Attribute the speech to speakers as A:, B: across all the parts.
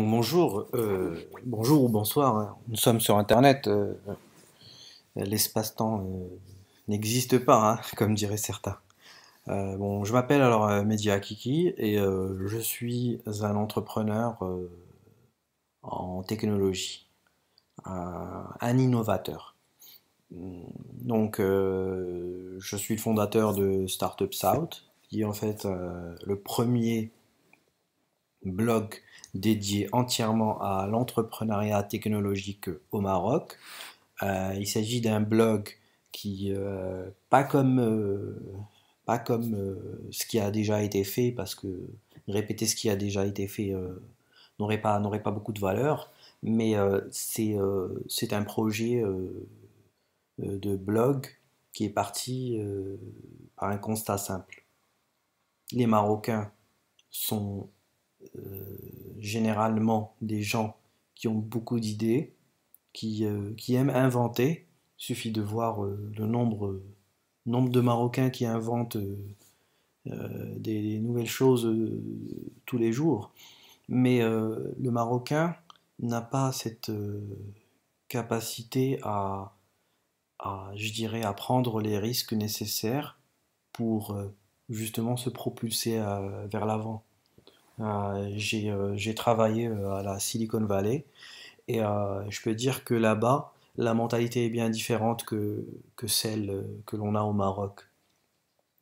A: bonjour, euh, bonjour ou bonsoir. Hein. Nous sommes sur Internet. Euh, l'espace-temps euh, n'existe pas, hein, comme diraient certains. bon, je m'appelle alors Media Kiki et je suis un entrepreneur en technologie, un innovateur. Donc, je suis le fondateur de Startup South, qui est en fait le premier blog dédié entièrement à l'entrepreneuriat technologique au Maroc. Euh, il s'agit d'un blog qui, euh, pas comme, euh, pas comme ce qui a déjà été fait, parce que répéter ce qui a déjà été fait n'aurait pas, pas beaucoup de valeur, mais c'est, c'est un projet de blog qui est parti par un constat simple. Les Marocains sont euh, généralement des gens qui ont beaucoup d'idées, qui, euh, qui, aiment inventer. Il suffit de voir euh, le nombre, nombre de Marocains qui inventent des, nouvelles choses tous les jours. Mais le Marocain n'a pas cette capacité à, à, je dirais, à prendre les risques nécessaires pour justement se propulser vers l'avant. Euh, euh, j'ai travaillé euh, à la Silicon Valley et je peux dire que là-bas, la mentalité est bien différente que, celle que l'on a au Maroc.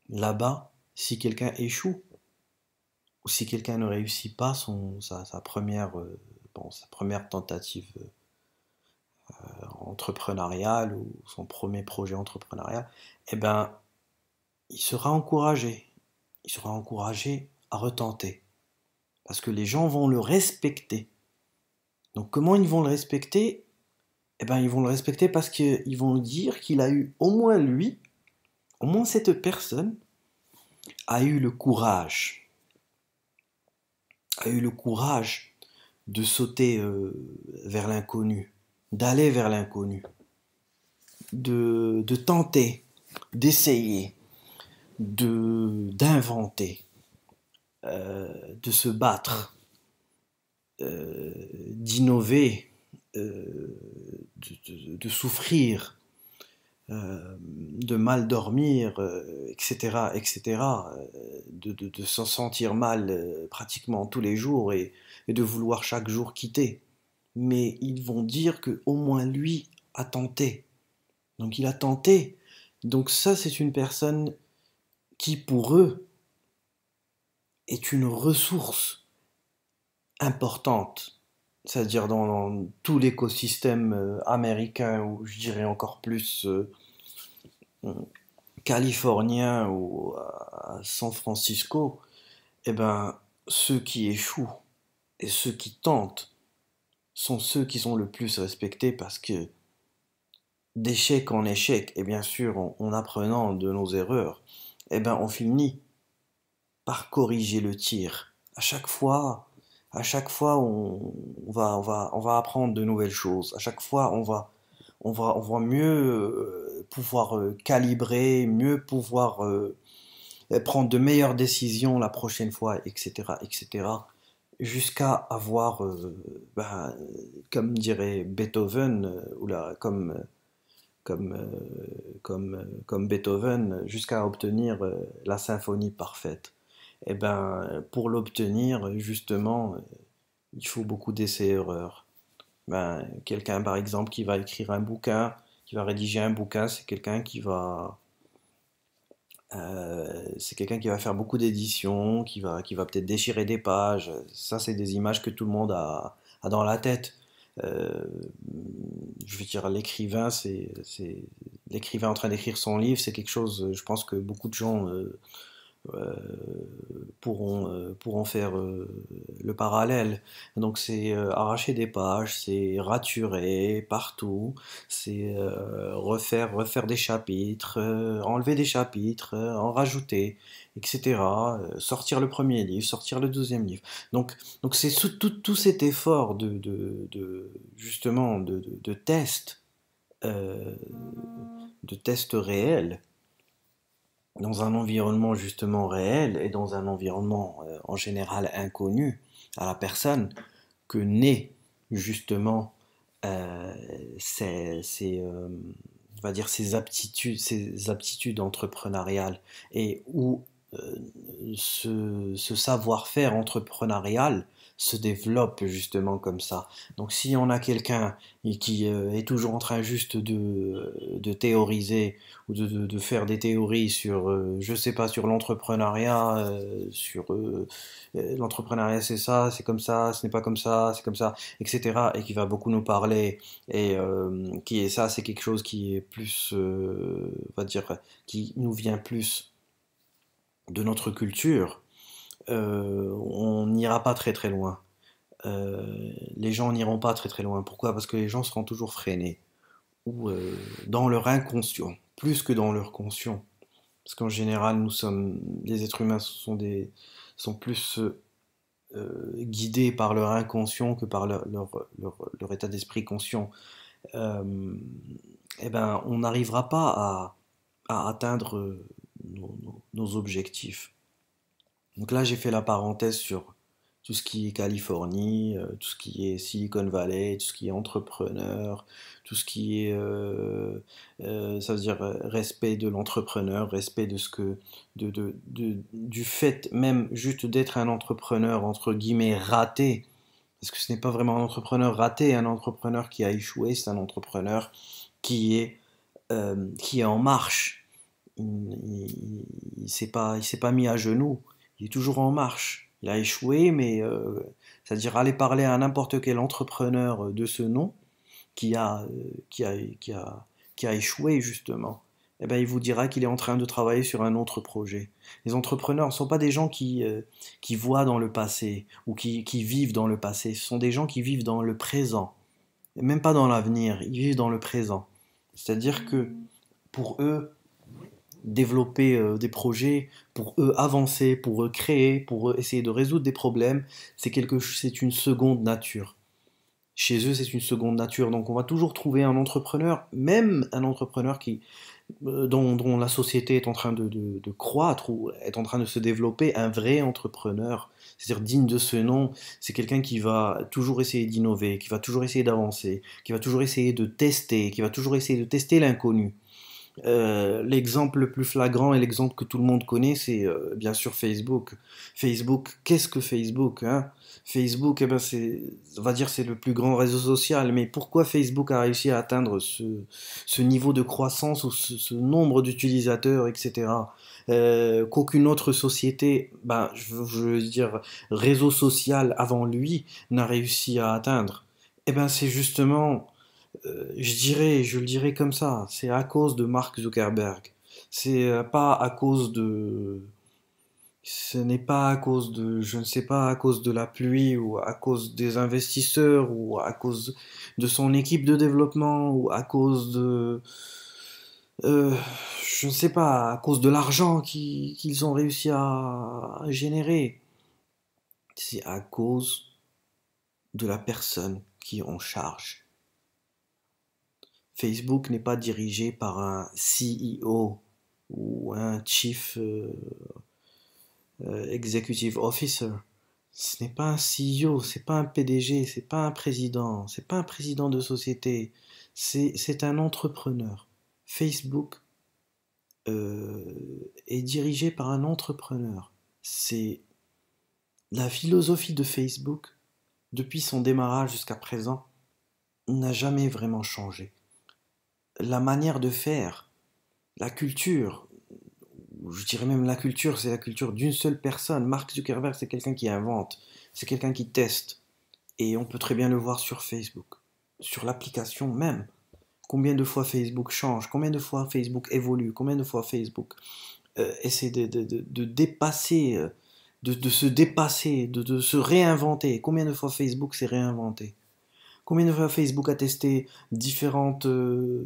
A: Là-bas, si quelqu'un échoue, ou si quelqu'un ne réussit pas sa, sa première, tentative entrepreneuriale ou son premier projet entrepreneurial, eh bien, il sera encouragé. Il sera encouragé à retenter. Parce que les gens vont le respecter. Donc comment ils vont le respecter Eh bien, ils vont le respecter parce qu'ils vont dire qu'il a eu au moins lui, au moins cette personne, a eu le courage, a eu le courage de sauter euh, vers l'inconnu, d'aller vers l'inconnu, de, de tenter, d'essayer, de d'inventer. Euh, de se battre, euh, d'innover, euh, de, souffrir, de mal dormir, etc., etc., de, s'en sentir mal pratiquement tous les jours et, et, de vouloir chaque jour quitter. Mais ils vont dire que au moins lui a tenté. Donc il a tenté. Donc ça, c'est une personne qui, pour eux, est une ressource importante, c'est-à-dire dans, tout l'écosystème euh, américain, ou je dirais encore plus euh, euh, californien ou à San Francisco, eh ben, ceux qui échouent et ceux qui tentent sont ceux qui sont le plus respectés parce que d'échec en échec, et bien sûr en, apprenant de nos erreurs, eh ben, on finit par corriger le tir. À chaque fois, à chaque fois, on, va, on, va, on va apprendre de nouvelles choses. À chaque fois, on va, on va, on mieux euh, pouvoir euh, calibrer, mieux pouvoir euh, prendre de meilleures décisions la prochaine fois, etc., etc., jusqu'à avoir, ben, comme dirait Beethoven, ou là, comme, comme, comme, comme Beethoven, jusqu'à obtenir la symphonie parfaite. Eh ben, pour l'obtenir, justement, il faut beaucoup d'essais-erreurs. Ben, quelqu'un, par exemple, qui va écrire un bouquin, qui va rédiger un bouquin, c'est quelqu'un qui va... Euh, c'est quelqu'un qui va faire beaucoup d'éditions, qui va, qui va peut-être déchirer des pages. Ça, c'est des images que tout le monde a, dans la tête. Euh, je veux dire, l'écrivain, c'est l'écrivain en train d'écrire son livre, c'est quelque chose, je pense que beaucoup de gens euh, euh, pourront, en euh, faire euh, le parallèle. Donc c'est arracher des pages, c'est raturer partout, c'est refaire, refaire des chapitres, enlever des chapitres, en rajouter, etc. sortir le premier livre, sortir le deuxième livre. Donc donc c'est tout, tout cet effort de, justement de, de, test, de test réel dans un environnement justement réel et dans un environnement euh, en général inconnu à la personne que naît justement euh, ces, euh, dire aptitudes, aptitudes entrepreneuriales et où ce savoir-faire entrepreneurial se développe justement comme ça. Donc si on a quelqu'un qui euh, est toujours en train juste de, théoriser ou de, faire des théories sur, je euh, je sais pas, sur l'entrepreneuriat, euh, sur l'entrepreneuriat c'est ça, c'est comme ça, ce n'est pas comme ça, c'est comme ça, etc. et qui va beaucoup nous parler et qui est ça, c'est quelque chose qui est plus, on va dire, qui nous vient plus de notre culture on n'ira pas très très loin. Euh, les gens n'iront pas très très loin. Pourquoi Parce que les gens seront toujours freinés, ou euh, dans leur inconscient, plus que dans leur conscient. Parce qu'en général, nous sommes, les êtres humains sont, des, sont plus euh, guidés par leur inconscient que par leur, état d'esprit conscient. eh ben, on n'arrivera pas à, atteindre nos objectifs. Donc là, j'ai fait la parenthèse sur tout ce qui est Californie, euh, tout ce qui est Silicon Valley, tout ce qui est entrepreneur, tout ce qui est, euh, euh, ça veut dire respect de l'entrepreneur, respect de ce que, de, du fait même juste d'être un entrepreneur entre guillemets raté, parce que ce n'est pas vraiment un entrepreneur raté, un entrepreneur qui a échoué, c'est un entrepreneur qui est, qui est en marche. Il ne il, il s'est pas mis à genoux il est toujours en marche. Il a échoué, mais euh, c'est-à-dire aller parler à n'importe quel entrepreneur euh, de ce nom euh, qui a, qui a, qui a, échoué justement. Eh bien, il vous dira qu'il est en train de travailler sur un autre projet. Les entrepreneurs ne sont pas des gens qui, qui voient dans le passé ou qui, vivent dans le passé, ce sont des gens qui vivent dans le présent, même pas dans l'avenir, ils vivent dans le présent. C'est-à-dire que pour eux, développer euh, des projets, pour eux avancer, pour eux créer, pour eux essayer de résoudre des problèmes, c'est quelque c'est une seconde nature. Chez eux, c'est une seconde nature. Donc on va toujours trouver un entrepreneur, même un entrepreneur qui, euh, dont, la société est en train de, de, croître ou est en train de se développer, un vrai entrepreneur, c'est-à-dire digne de ce nom, c'est quelqu'un qui va toujours essayer d'innover, qui va toujours essayer d'avancer, qui va toujours essayer de tester, qui va toujours essayer de tester l'inconnu euh, l'exemple le plus flagrant et l'exemple que tout le monde connaît, c'est euh, bien sûr Facebook. Facebook, qu'est-ce que Facebook hein Facebook, eh ben on va dire, c'est le plus grand réseau social. Mais pourquoi Facebook a réussi à atteindre ce, niveau de croissance ou ce, nombre d'utilisateurs, etc. Euh, qu'aucune autre société, ben, je, veux dire, réseau social avant lui, n'a réussi à atteindre. Eh ben, c'est justement euh, je dirais, je le dirais comme ça, c'est à cause de Mark Zuckerberg. C'est euh, pas à cause de. Ce n'est pas à cause de, je ne sais pas, à cause de la pluie ou à cause des investisseurs ou à cause de son équipe de développement ou à cause de. Euh, je ne sais pas, à cause de l'argent qu'ils ont réussi à générer. C'est à cause de la personne qui en charge Facebook n'est pas dirigé par un CEO ou un Chief euh, euh, Executive Officer. Ce n'est pas un CEO, c'est pas un PDG, c'est pas un président, c'est pas un président de société, c'est un entrepreneur. Facebook euh, est dirigé par un entrepreneur. C'est la philosophie de Facebook depuis son démarrage jusqu'à présent n'a jamais vraiment changé la manière de faire, la culture, je dirais même la culture, c'est la culture d'une seule personne. Mark Zuckerberg, c'est quelqu'un qui invente, c'est quelqu'un qui teste. Et on peut très bien le voir sur Facebook, sur l'application même. Combien de fois Facebook change, combien de fois Facebook évolue, combien de fois Facebook euh, essaie de dépasser, euh, de, se dépasser, de, se réinventer. Combien de fois Facebook s'est réinventé Combien de fois Facebook a testé différentes, euh,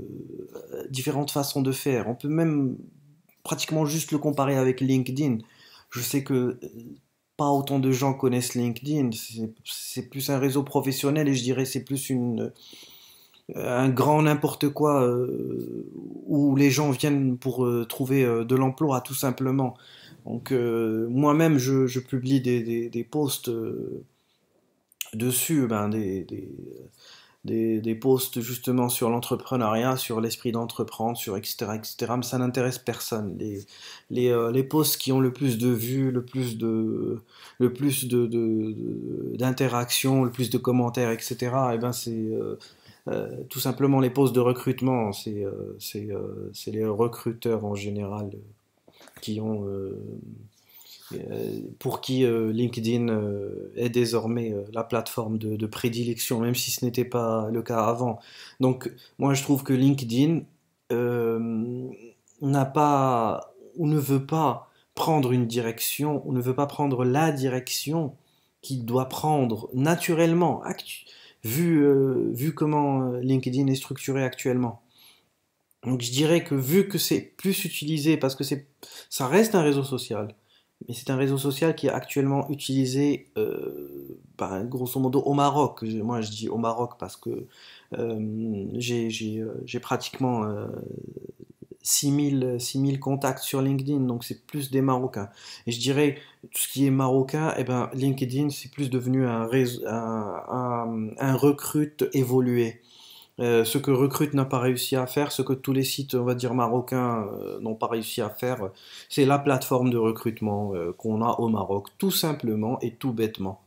A: différentes façons de faire On peut même pratiquement juste le comparer avec LinkedIn. Je sais que euh, pas autant de gens connaissent LinkedIn. C'est plus un réseau professionnel et je dirais c'est plus euh, un grand n'importe quoi où les gens viennent pour trouver de l'emploi tout simplement. Donc moi-même je, publie des, des posts dessus, ben, des, des, des, des posts justement sur l'entrepreneuriat, sur l'esprit d'entreprendre, sur etc., mais ça n'intéresse personne. Les, les, euh, les, posts qui ont le plus de vues, le plus de le plus de, d'interactions, le plus de commentaires, etc., et eh ben c'est... Euh, euh, tout simplement les postes de recrutement, c'est, c'est, les recruteurs en général qui ont euh, pour qui euh, LinkedIn euh, est désormais la plateforme de, prédilection, même si ce n'était pas le cas avant. Donc moi je trouve que LinkedIn n'a pas ou ne veut pas prendre une direction, ou ne veut pas prendre la direction qu'il doit prendre naturellement, vu, vu comment LinkedIn est structuré actuellement. Donc je dirais que vu que c'est plus utilisé, parce que ça reste un réseau social, mais c'est un réseau social qui est actuellement utilisé, euh, bah, grosso modo, au Maroc. Moi, je dis au Maroc parce que euh, euh, j'ai pratiquement 6000, 6000 contacts sur LinkedIn, donc c'est plus des Marocains. Et je dirais, tout ce qui est marocain, eh ben, LinkedIn, c'est plus devenu un recrute évolué. Euh, ce que Recruit n'a pas réussi à faire, ce que tous les sites, on va dire, marocains euh, n'ont pas réussi à faire, c'est la plateforme de recrutement euh, qu'on a au Maroc, tout simplement et tout bêtement.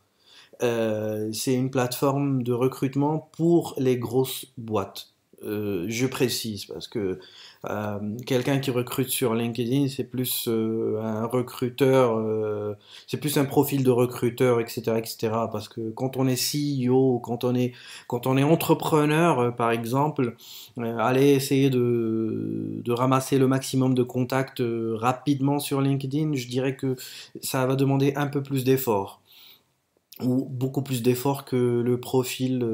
A: c'est une plateforme de recrutement pour les grosses boîtes. Euh, je précise parce que euh, quelqu'un qui recrute sur LinkedIn, c'est plus euh, un recruteur, c'est plus un profil de recruteur, etc., etc. Parce que quand on est CEO, quand on est, quand on est entrepreneur, par exemple, aller essayer de, ramasser le maximum de contacts rapidement sur LinkedIn. Je dirais que ça va demander un peu plus d'efforts ou beaucoup plus d'efforts que le profil,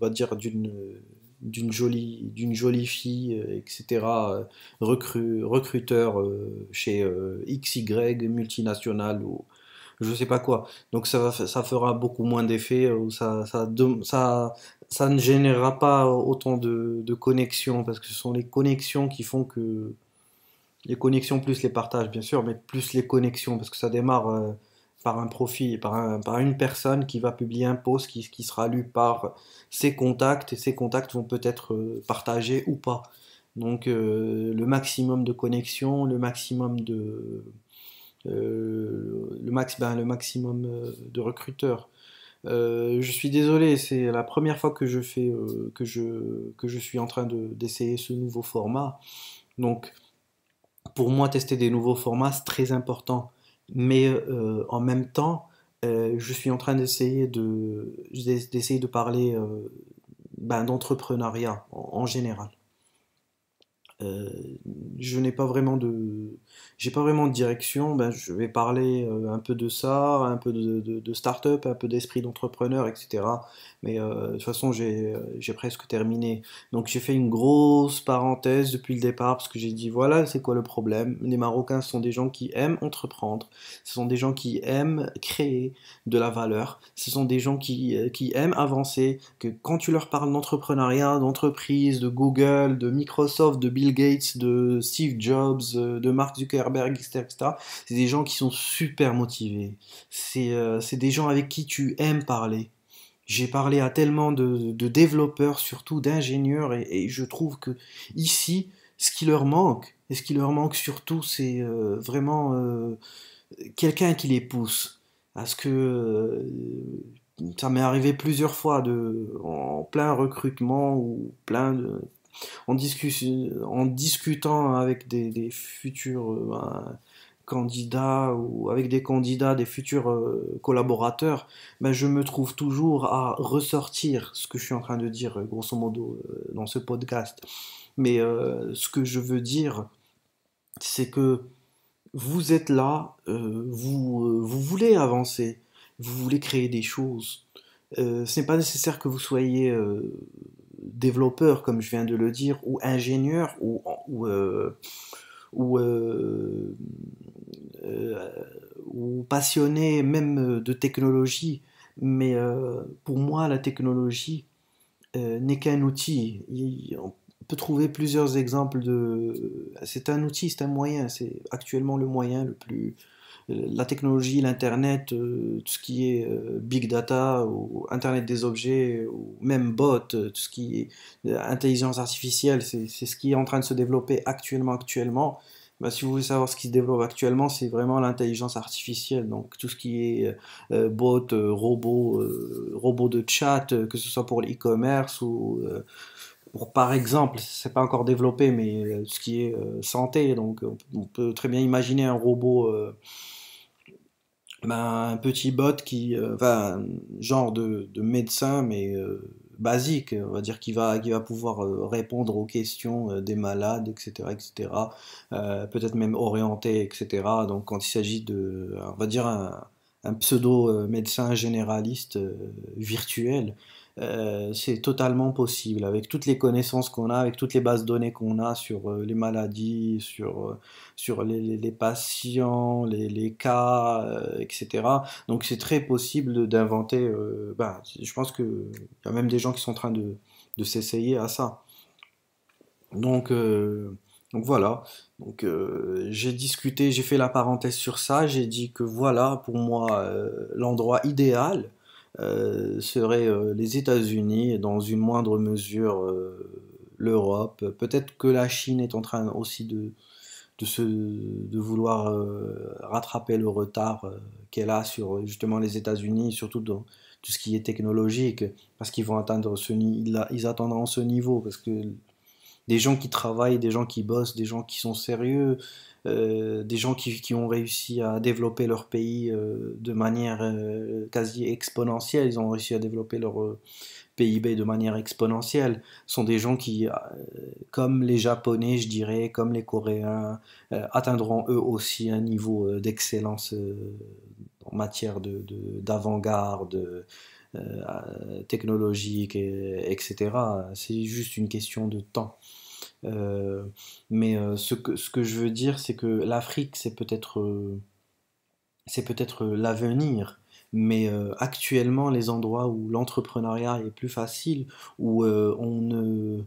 A: va dire, d'une d'une jolie, d'une jolie fille, euh, etc. Euh, recru, recruteur euh, chez XY, multinationale ou je sais pas quoi. Donc ça, ça fera beaucoup moins d'effets, ça, ça, ça, ça, ne générera pas autant de, de connexions, parce que ce sont les connexions qui font que... Les connexions plus les partages, bien sûr, mais plus les connexions, parce que ça démarre par un profil, par, par, une personne qui va publier un post qui, sera lu par ses contacts et ses contacts vont peut-être euh, partager ou pas. Donc euh, le maximum de connexions, le maximum de euh, le, max, ben, le maximum de recruteurs. je suis désolé, c'est la première fois que je fais que je que je suis en train d'essayer ce nouveau format. Donc pour moi tester des nouveaux formats c'est très important mais euh, en même temps, euh, je suis en train d'essayer de, d'essayer de parler euh, ben, d'entrepreneuriat en général. Euh, je n'ai pas vraiment de, j'ai pas vraiment de direction. Ben, je vais parler euh, un peu de ça, un peu de, start-up, un peu d'esprit d'entrepreneur, etc. Mais euh, de toute façon, j'ai presque terminé. Donc j'ai fait une grosse parenthèse depuis le départ parce que j'ai dit voilà, c'est quoi le problème Les Marocains sont des gens qui aiment entreprendre, ce sont des gens qui aiment créer de la valeur, ce sont des gens qui, qui aiment avancer. Que quand tu leur parles d'entrepreneuriat, d'entreprise, de Google, de Microsoft, de Bill Gates, de Steve Jobs, euh, de Mark Zuckerberg, etc. C'est des gens qui sont super motivés. Euh, c'est des gens avec qui tu aimes parler. J'ai parlé à tellement de, développeurs, surtout d'ingénieurs, et, je trouve que ici, ce qui leur manque, et ce qui leur manque surtout, c'est euh, vraiment quelqu'un qui les pousse. Parce que ça m'est arrivé plusieurs fois de, en plein recrutement ou plein de, en, en discutant avec des, futurs euh, ben, candidats ou avec des candidats, des futurs euh, collaborateurs, ben, je me trouve toujours à ressortir ce que je suis en train de dire, euh, grosso modo, dans ce podcast. Mais ce que je veux dire, c'est que vous êtes là, vous, vous voulez avancer, vous voulez créer des choses. ce n'est pas nécessaire que vous soyez développeur, comme je viens de le dire, ou ingénieur, ou, ou, euh, euh, euh, ou, passionné même de technologie. Mais pour moi, la technologie n'est qu'un outil. on peut trouver plusieurs exemples de... C'est un outil, c'est un moyen, c'est actuellement le moyen le plus la technologie, l'Internet, euh, tout ce qui est euh, big data ou Internet des objets ou même bot, euh, tout ce qui est intelligence artificielle, c'est ce qui est en train de se développer actuellement. actuellement. Bah, si vous voulez savoir ce qui se développe actuellement, c'est vraiment l'intelligence artificielle. Donc tout ce qui est bots, bot, robot, robot de chat, que ce soit pour l'e-commerce ou par exemple, ce n'est pas encore développé, mais euh, ce qui est euh, santé, donc euh, on peut très bien imaginer un robot, ben, un petit bot qui, genre de, médecin, mais basique, on va dire, qui va, pouvoir répondre aux questions des malades, etc., etc., peut-être même orienter, etc. Donc quand il s'agit de, on va dire, un pseudo médecin généraliste virtuel euh, c'est totalement possible. Avec toutes les connaissances qu'on a, avec toutes les bases données qu'on a sur euh, les maladies, sur, euh, sur les, patients, les, cas, etc. Donc c'est très possible d'inventer. Bah, je pense qu'il y a même des gens qui sont en train de, de s'essayer à ça. Donc. Donc voilà, donc j'ai discuté, j'ai fait la parenthèse sur ça, j'ai dit que voilà pour moi l'endroit idéal euh, seraient euh, les États-Unis, dans une moindre mesure euh, l'Europe. Peut-être que la Chine est en train aussi de, de, se, de vouloir rattraper le retard qu'elle a sur justement les États-Unis, surtout dans tout ce qui est technologique, parce qu'ils vont atteindre ce ils, ils atteindront ce niveau, parce que des gens qui travaillent, des gens qui bossent, des gens qui sont sérieux, euh, des gens qui, ont réussi à développer leur pays euh, de manière euh, quasi exponentielle, ils ont réussi à développer leur PIB de manière exponentielle, sont des gens qui, comme les Japonais, je dirais, comme les Coréens, atteindront eux aussi un niveau d'excellence en matière d'avant-garde. technologique, etc. C'est juste une question de temps. Euh, mais euh, ce que, ce, que, je veux dire, c'est que l'Afrique, c'est peut-être euh, c'est peut-être l'avenir. Mais actuellement, les endroits où l'entrepreneuriat est plus facile, où on, ne,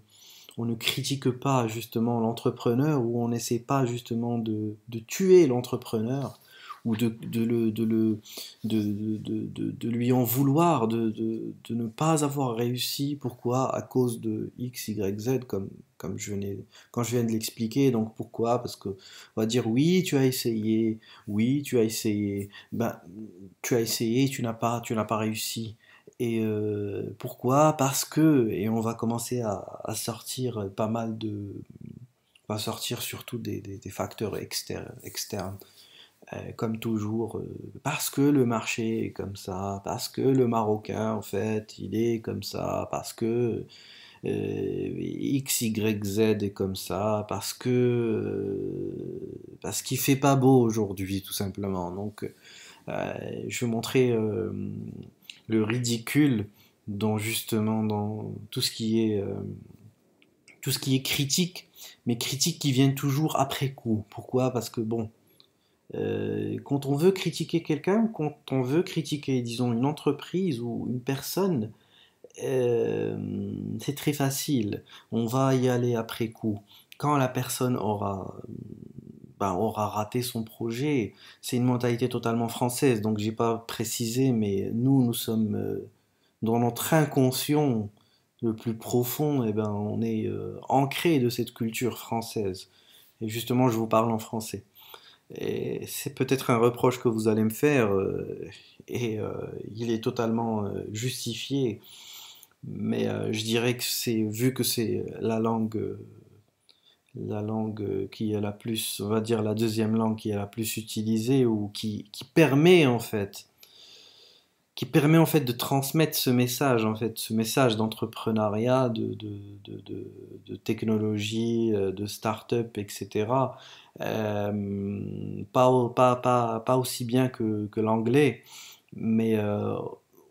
A: on ne critique pas justement l'entrepreneur, où on n'essaie pas justement de, tuer l'entrepreneur, ou de, de, le, de, le, de, lui en vouloir, de, ne pas avoir réussi, pourquoi À cause de X, Y, Z, comme comme je venais, quand je viens de l'expliquer. Donc pourquoi Parce que on va dire oui, tu as essayé, oui, tu as essayé, ben, tu as essayé, tu n'as pas, tu n'as pas réussi. Et euh, pourquoi Parce que, et on va commencer à, sortir pas mal de, on va sortir surtout des, des, facteurs externes, externes euh, comme toujours, euh, parce que le marché est comme ça, parce que le Marocain, en fait, il est comme ça, parce que euh, X, Y, Z est comme ça, parce que euh, parce qu'il fait pas beau aujourd'hui, tout simplement. Donc, euh, je vais montrer le ridicule dans justement dans tout ce qui est tout ce qui est critique, mais critique qui vient toujours après coup. Pourquoi Parce que bon, quand on veut critiquer quelqu'un, quand on veut critiquer, disons, une entreprise ou une personne, euh, c'est très facile. On va y aller après coup. Quand la personne aura, ben, aura raté son projet, c'est une mentalité totalement française. Donc j'ai pas précisé, mais nous, nous sommes euh, dans notre inconscient le plus profond. Et eh ben, on est euh, ancré de cette culture française. Et justement, je vous parle en français. Et c'est peut-être un reproche que vous allez me faire, et il est totalement justifié mais euh, je dirais que c'est vu que c'est euh, la langue euh, la langue qui est la plus on va dire la deuxième langue qui est la plus utilisée ou qui, qui permet en fait qui permet en fait de transmettre ce message en fait ce message d'entrepreneuriat de, de, de, technologie de start-up etc pas, pas, pas, pas, aussi bien que, que l'anglais mais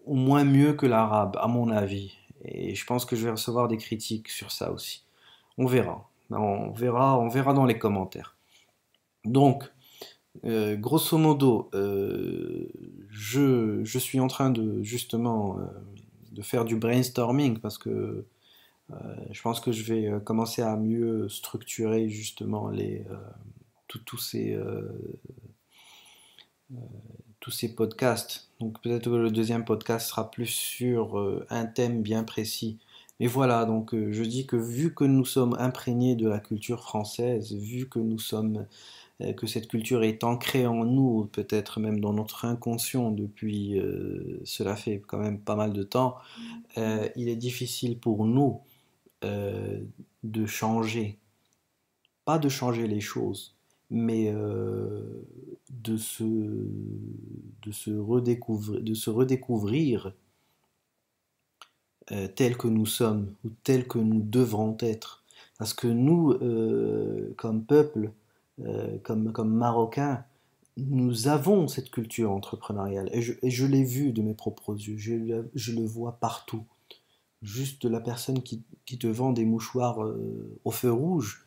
A: au moins mieux que l'arabe, à mon avis. Et je pense que je vais recevoir des critiques sur ça aussi. On verra. On verra, on verra dans les commentaires. Donc, euh, grosso modo, euh, je, je, suis en train de justement euh, de faire du brainstorming parce que je pense que je vais commencer à mieux structurer justement les, tout, tous ces tous ces podcasts. Donc peut-être que le deuxième podcast sera plus sur euh, un thème bien précis. Mais voilà, donc euh, je dis que vu que nous sommes imprégnés de la culture française, vu que nous sommes euh, que cette culture est ancrée en nous, peut-être même dans notre inconscient depuis cela fait quand même pas mal de temps, il est difficile pour nous de changer, pas de changer les choses, mais euh, de, se, de, se redécouvrir, de euh, tel que nous sommes ou tel que nous devrons être. Parce que nous, euh, comme peuple, comme, comme Marocains, nous avons cette culture entrepreneuriale. Et je, l'ai vu de mes propres yeux, je, le vois partout. Juste la personne qui te vend des mouchoirs au feu rouge,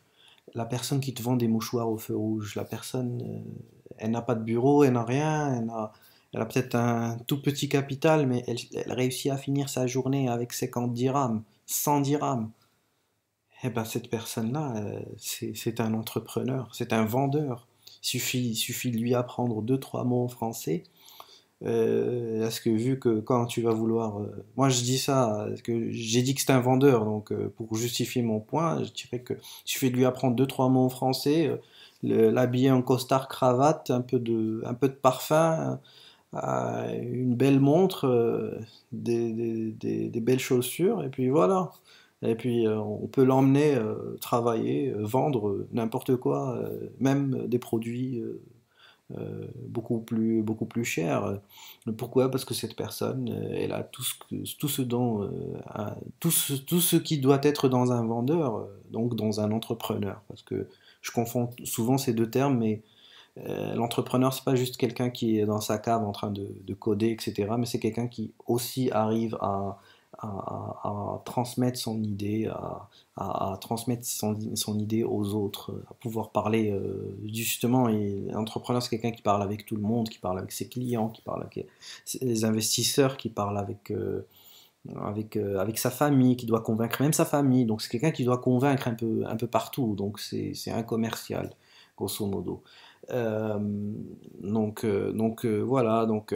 A: la personne qui te vend des mouchoirs au feu rouge, la personne, euh, elle n'a pas de bureau, elle n'a rien, elle a, peut-être un tout petit capital, mais elle, réussit à finir sa journée avec 50 dirhams, 100 dirhams. Eh bien, cette personne-là, euh, c'est un entrepreneur, c'est un vendeur. suffit, suffit de lui apprendre deux, trois mots en français euh, ce que vu que quand tu vas vouloir... Euh, moi je dis ça, que j'ai dit que c'est un vendeur, donc euh, pour justifier mon point, je dirais que il suffit de lui apprendre deux, trois mots en français, euh, l'habiller en costard cravate, un peu de, un peu de parfum, une belle montre, des, des, des, belles chaussures, et puis voilà. Et puis on peut l'emmener travailler, vendre n'importe quoi, même des produits euh, beaucoup, plus, beaucoup plus cher. Pourquoi Parce que cette personne, euh, elle a tout ce, tout ce dont, euh, tout, ce, qui doit être dans un vendeur, donc dans un entrepreneur. Parce que je confonds souvent ces deux termes, mais l'entrepreneur, c'est pas juste quelqu'un qui est dans sa cave en train de coder, etc. Mais c'est quelqu'un qui aussi arrive à à, transmettre son idée, à, transmettre son, idée aux autres, à pouvoir parler euh, justement. Et l'entrepreneur, c'est quelqu'un qui parle avec tout le monde, qui parle avec ses clients, qui parle avec euh, les investisseurs, qui parle avec euh, avec, sa famille, qui doit convaincre même sa famille. Donc c'est quelqu'un qui doit convaincre un peu, un peu partout. Donc c'est un commercial, grosso modo. donc donc voilà, donc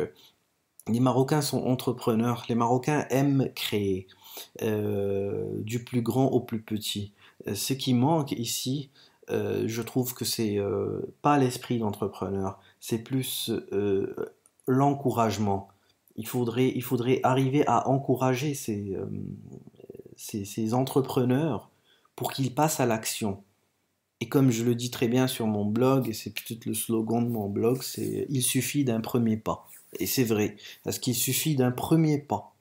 A: les Marocains sont entrepreneurs, les Marocains aiment créer, euh, du plus grand au plus petit. Euh, ce qui manque ici, euh, je trouve que c'est pas l'esprit d'entrepreneur, c'est plus l'encouragement. Il faudrait, il faudrait arriver à encourager ces, ces entrepreneurs pour qu'ils passent à l'action. Et comme je le dis très bien sur mon blog, et c'est peut-être le slogan de mon blog, c'est Il suffit d'un premier pas. Et c'est vrai, parce qu'il suffit d'un premier pas.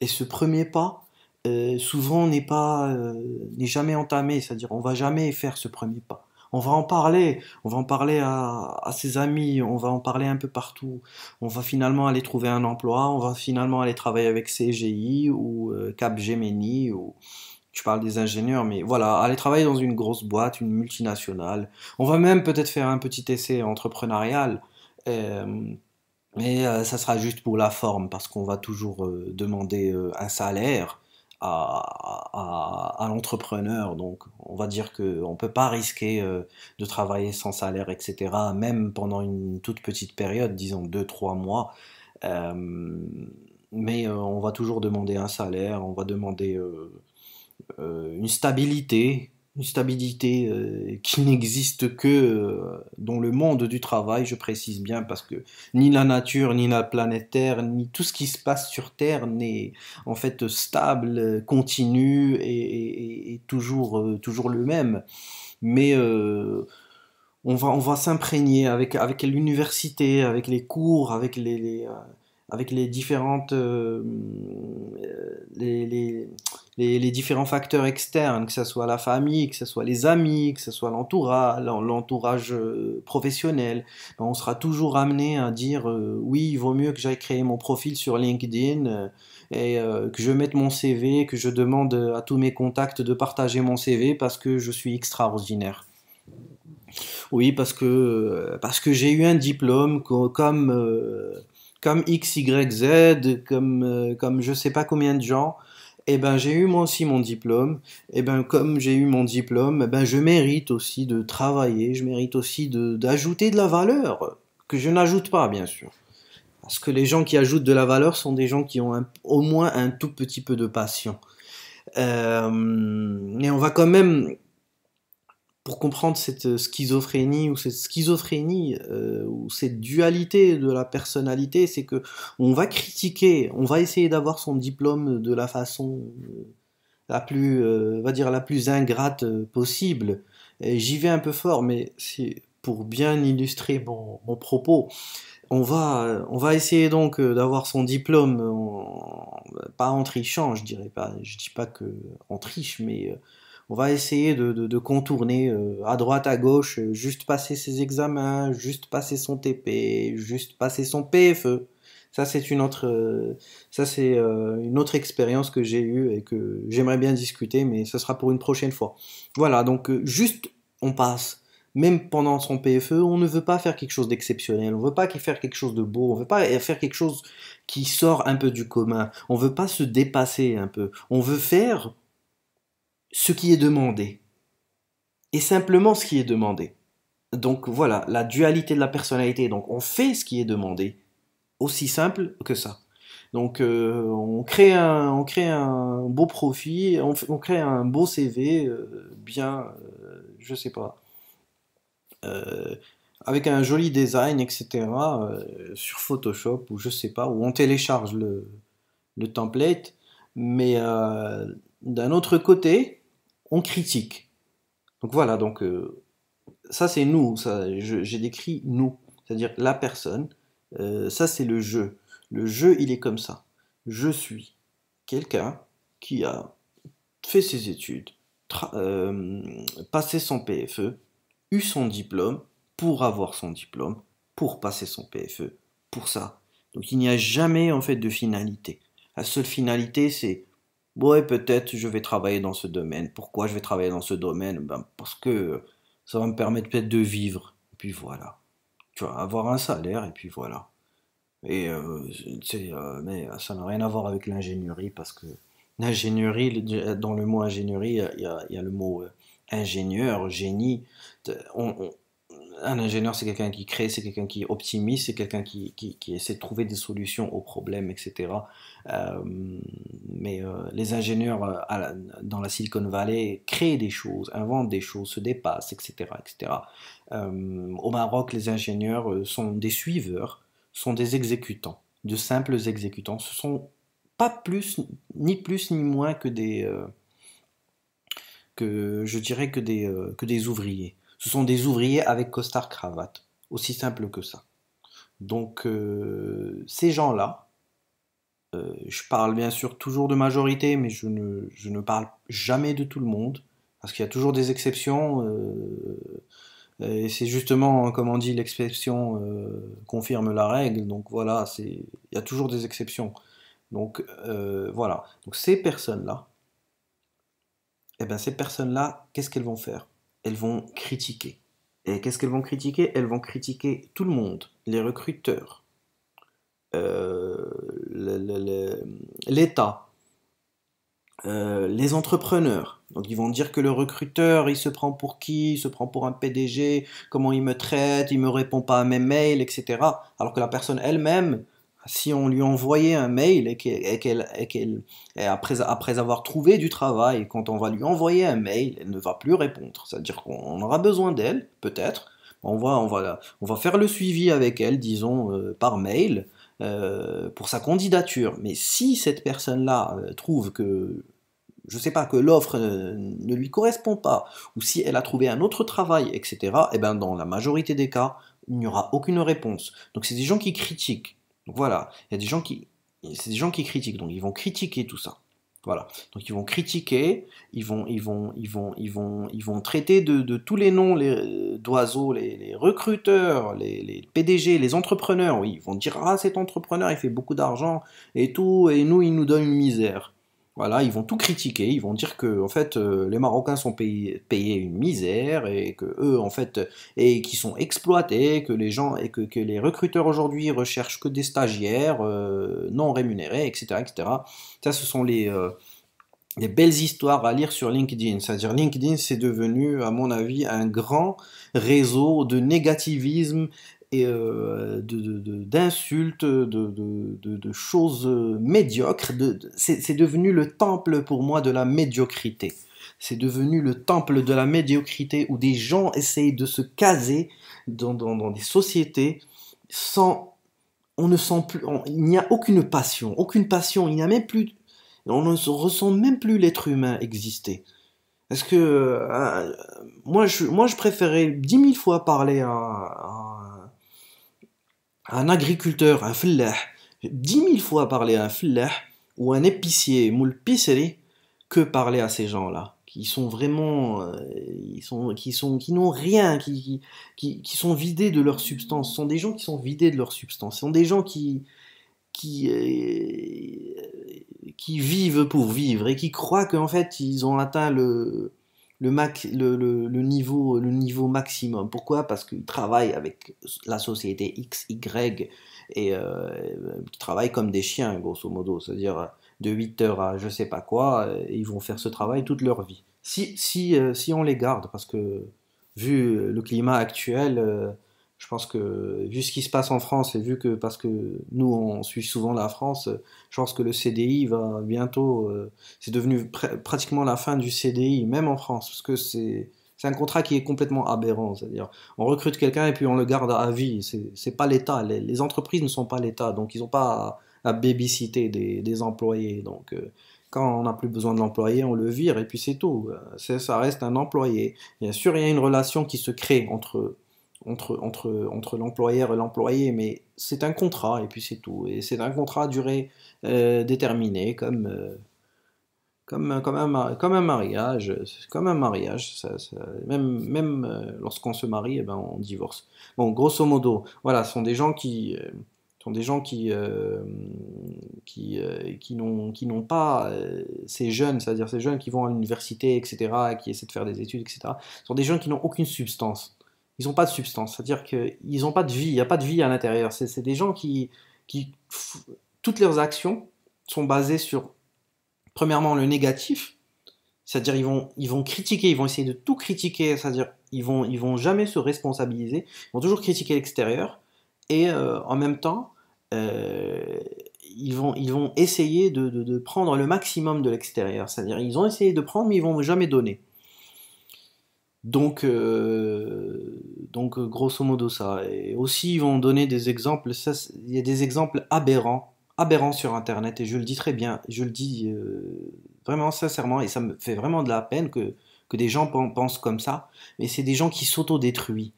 A: Et ce premier pas, euh, souvent euh, n'est jamais entamé, c'est-à-dire on va jamais faire ce premier pas. On va en parler, on va en parler à, ses amis, on va en parler un peu partout. On va finalement aller trouver un emploi, on va finalement aller travailler avec CGI ou euh, Capgemini ou tu parles des ingénieurs, mais voilà, aller travailler dans une grosse boîte, une multinationale. On va même peut-être faire un petit essai entrepreneurial. Mais euh, ça sera juste pour la forme, parce qu'on va toujours euh, demander euh, un salaire à, l'entrepreneur. Donc, on va dire qu'on ne peut pas risquer de travailler sans salaire, etc., même pendant une toute petite période, disons deux, trois mois. mais on va toujours demander un salaire, on va demander une stabilité une stabilité euh, qui n'existe que euh, dans le monde du travail, je précise bien, parce que ni la nature, ni la planète Terre, ni tout ce qui se passe sur Terre n'est en fait stable, continu et, toujours, euh, toujours le même. Mais on va, on va s'imprégner avec, avec l'université, avec les cours, avec les, avec les différentes... les les, différents facteurs externes, que ce soit la famille, que ce soit les amis, que ce soit l'entourage, euh, professionnel, ben, on sera toujours amené à dire euh, oui, il vaut mieux que j'aille créer mon profil sur LinkedIn euh, et que je mette mon CV, que je demande à tous mes contacts de partager mon CV parce que je suis extraordinaire. Oui, parce que, parce que j'ai eu un diplôme comme, comme XYZ, comme, comme je sais pas combien de gens eh ben j'ai eu moi aussi mon diplôme, et eh ben comme j'ai eu mon diplôme, eh ben je mérite aussi de travailler, je mérite aussi d'ajouter de, la valeur, que je n'ajoute pas bien sûr. Parce que les gens qui ajoutent de la valeur sont des gens qui ont au moins un tout petit peu de passion. Euh, mais on va quand même pour comprendre cette euh, schizophrénie ou cette schizophrénie euh, ou cette dualité de la personnalité, c'est que on va critiquer, on va essayer d'avoir son diplôme de la façon euh, la plus, va dire la plus ingrate possible. J'y vais un peu fort, mais c'est pour bien illustrer mon, propos. On va, on va essayer donc d'avoir son diplôme, pas en trichant, je dirais pas, je dis pas que en triche, mais on va essayer de, contourner euh, à droite, à gauche, euh, juste passer ses examens, juste passer son TP, juste passer son PFE. Ça, c'est une autre, euh, ça, c'est une autre expérience que j'ai eue et que j'aimerais bien discuter, mais ce sera pour une prochaine fois. Voilà, donc juste, on passe. Même pendant son PFE, on ne veut pas faire quelque chose d'exceptionnel, on ne veut pas faire quelque chose de beau, on ne veut pas faire quelque chose qui sort un peu du commun, on ne veut pas se dépasser un peu, on veut faire ce qui est demandé et simplement ce qui est demandé. Donc voilà, la dualité de la personnalité. Donc on fait ce qui est demandé, aussi simple que ça. Donc euh, on, crée un, crée un beau profit, on, crée un beau CV, euh, bien, euh, je sais pas, avec un joli design, etc. sur Photoshop ou je sais pas, où on télécharge le, le template, mais d'un autre côté, on critique. Donc voilà, donc euh, ça c'est nous, ça, j'ai décrit nous, c'est-à-dire la personne, euh, ça c'est le jeu. Le jeu, il est comme ça. Je suis quelqu'un qui a fait ses études, euh, passé son PFE, eu son diplôme, pour avoir son diplôme, pour passer son PFE, pour ça. Donc il n'y a jamais en fait de finalité. La seule finalité, c'est ouais, peut-être je vais travailler dans ce domaine. Pourquoi je vais travailler dans ce domaine ben, Parce que ça va me permettre peut-être de vivre. Et puis voilà. Tu vois, avoir un salaire, et puis voilà. Et euh, euh, mais euh, ça n'a rien à voir avec l'ingénierie, parce que l'ingénierie, dans le mot ingénierie, il y, a, le mot ingénieur, génie. on, un ingénieur, c'est quelqu'un qui crée, c'est quelqu'un qui optimise, c'est quelqu'un qui, essaie de trouver des solutions aux problèmes, etc. Euh, mais euh, les ingénieurs euh, dans la Silicon Valley créent des choses, inventent des choses, se dépassent, etc. etc. au Maroc, les ingénieurs sont des suiveurs, sont des exécutants, de simples exécutants. Ce sont pas plus, ni plus ni moins que des, que, je dirais que des, que des ouvriers. Ce sont des ouvriers avec costard cravate. Aussi simple que ça. Donc euh, ces gens-là, euh, je parle bien sûr toujours de majorité, mais je ne, parle jamais de tout le monde, parce qu'il y a toujours des exceptions, euh, et c'est justement, comme on dit, l'exception confirme la règle, donc voilà, il y a toujours des exceptions. Donc voilà, donc ces personnes-là, eh bien ces personnes-là, qu'est-ce qu'elles vont faire elles vont critiquer. Et qu'est-ce qu'elles vont critiquer Elles vont critiquer tout le monde, les recruteurs, euh, l'État, euh, les entrepreneurs. Donc ils vont dire que le recruteur, il se prend pour qui Il se prend pour un PDG, comment il me traite, il me répond pas à mes mails, etc. Alors que la personne elle-même, si on lui envoyait un mail et qu'elle, après, après avoir trouvé du travail, quand on va lui envoyer un mail, elle ne va plus répondre. C'est-à-dire qu'on aura besoin d'elle, peut-être. On va, on, on va faire le suivi avec elle, disons, euh, par mail, euh, pour sa candidature. Mais si cette personne-là euh, trouve que, je sais pas, que l'offre ne lui correspond pas, ou si elle a trouvé un autre travail, etc., et eh ben dans la majorité des cas, il n'y aura aucune réponse. Donc c'est des gens qui critiquent donc voilà, il y a des gens qui, c'est des gens qui critiquent, donc ils vont critiquer tout ça. Voilà. Donc ils vont critiquer, ils vont, ils vont, ils vont, ils vont, ils vont traiter de, tous les noms les, euh, d'oiseaux, les, recruteurs, les, les, PDG, les entrepreneurs. Oui, ils vont dire ah cet entrepreneur il fait beaucoup d'argent et tout et nous il nous donne une misère. Voilà, ils vont tout critiquer, ils vont dire que en fait euh, les Marocains sont payés, une misère et que eux en fait et qui sont exploités, que les gens et que, les recruteurs aujourd'hui recherchent que des stagiaires euh, non rémunérés, etc., etc. Ça, ce sont euh, les belles histoires à lire sur LinkedIn. C'est-à-dire LinkedIn, c'est devenu, à mon avis, un grand réseau de négativisme euh, d'insultes, de, choses euh, médiocres. c'est devenu le temple pour moi de la médiocrité. C'est devenu le temple de la médiocrité où des gens essayent de se caser dans, des sociétés sans... On ne sent plus... il n'y a aucune passion. Aucune passion. Il n'y a même plus... On ne ressent même plus l'être humain exister. Est-ce que... Euh, moi, je, moi, je préférais dix mille fois parler à un agriculteur, un fleh, dix mille fois parler à un fleh, ou un épicier, moule que parler à ces gens-là qui sont vraiment euh, sont qui sont qui n'ont rien qui, qui, sont vidés de leur substance sont des gens qui sont vidés de leur substance sont des gens qui qui euh, qui vivent pour vivre et qui croient qu'en fait ils ont atteint le le, le, niveau, le niveau maximum. Pourquoi Parce qu'ils travaillent avec la société XY et euh, travaillent comme des chiens, grosso modo. C'est-à-dire de 8 heures à je sais pas quoi, euh, ils vont faire ce travail toute leur vie. Si, si, euh, si on les garde, parce que vu le climat actuel, je pense que vu ce qui se passe en France et vu que parce que nous on suit souvent la France, je pense que le CDI va bientôt, euh, c'est devenu pratiquement la fin du CDI même en France parce que c'est c'est un contrat qui est complètement aberrant, c'est-à-dire on recrute quelqu'un et puis on le garde à vie. C'est pas l'État, les, entreprises ne sont pas l'État, donc ils n'ont pas à, à des, des, employés. Donc euh, quand on n'a plus besoin de l'employé, on le vire et puis c'est tout. Euh, ça reste un employé. Bien sûr, il y a une relation qui se crée entre entre, entre, entre l'employeur et l'employé, mais c'est un contrat et puis c'est tout. Et c'est un contrat à durée euh, déterminée, comme, euh, comme, comme, un, comme un mariage. Comme un mariage, même, même euh, lorsqu'on se marie, et eh ben, on divorce. Bon, grosso modo, voilà, ce sont des gens qui. sont des gens qui, qui qui, n'ont qui n'ont pas ces jeunes, c'est-à-dire ces jeunes qui vont à l'université, etc., qui essaient de faire des études, etc., sont des gens qui n'ont aucune substance ils n'ont pas de substance, c'est-à-dire qu'ils n'ont pas de vie, il n'y a pas de vie à l'intérieur. C'est des gens qui, qui, Toutes leurs actions sont basées sur, premièrement, le négatif, c'est-à-dire ils vont, ils vont critiquer, ils vont essayer de tout critiquer, c'est-à-dire ils vont, ils vont jamais se responsabiliser, ils vont toujours critiquer l'extérieur, et euh, en même temps, euh, ils, vont, ils vont essayer de, de prendre le maximum de l'extérieur, c'est-à-dire ils ont essayé de prendre, mais ils vont jamais donner. Donc, euh, donc euh, grosso modo ça. Et aussi, ils vont donner des exemples. il y a des exemples aberrants, aberrants sur Internet. Et je le dis très bien. Je le dis euh, vraiment sincèrement. Et ça me fait vraiment de la peine que, des gens pensent comme ça. Mais c'est des gens qui s'autodétruisent.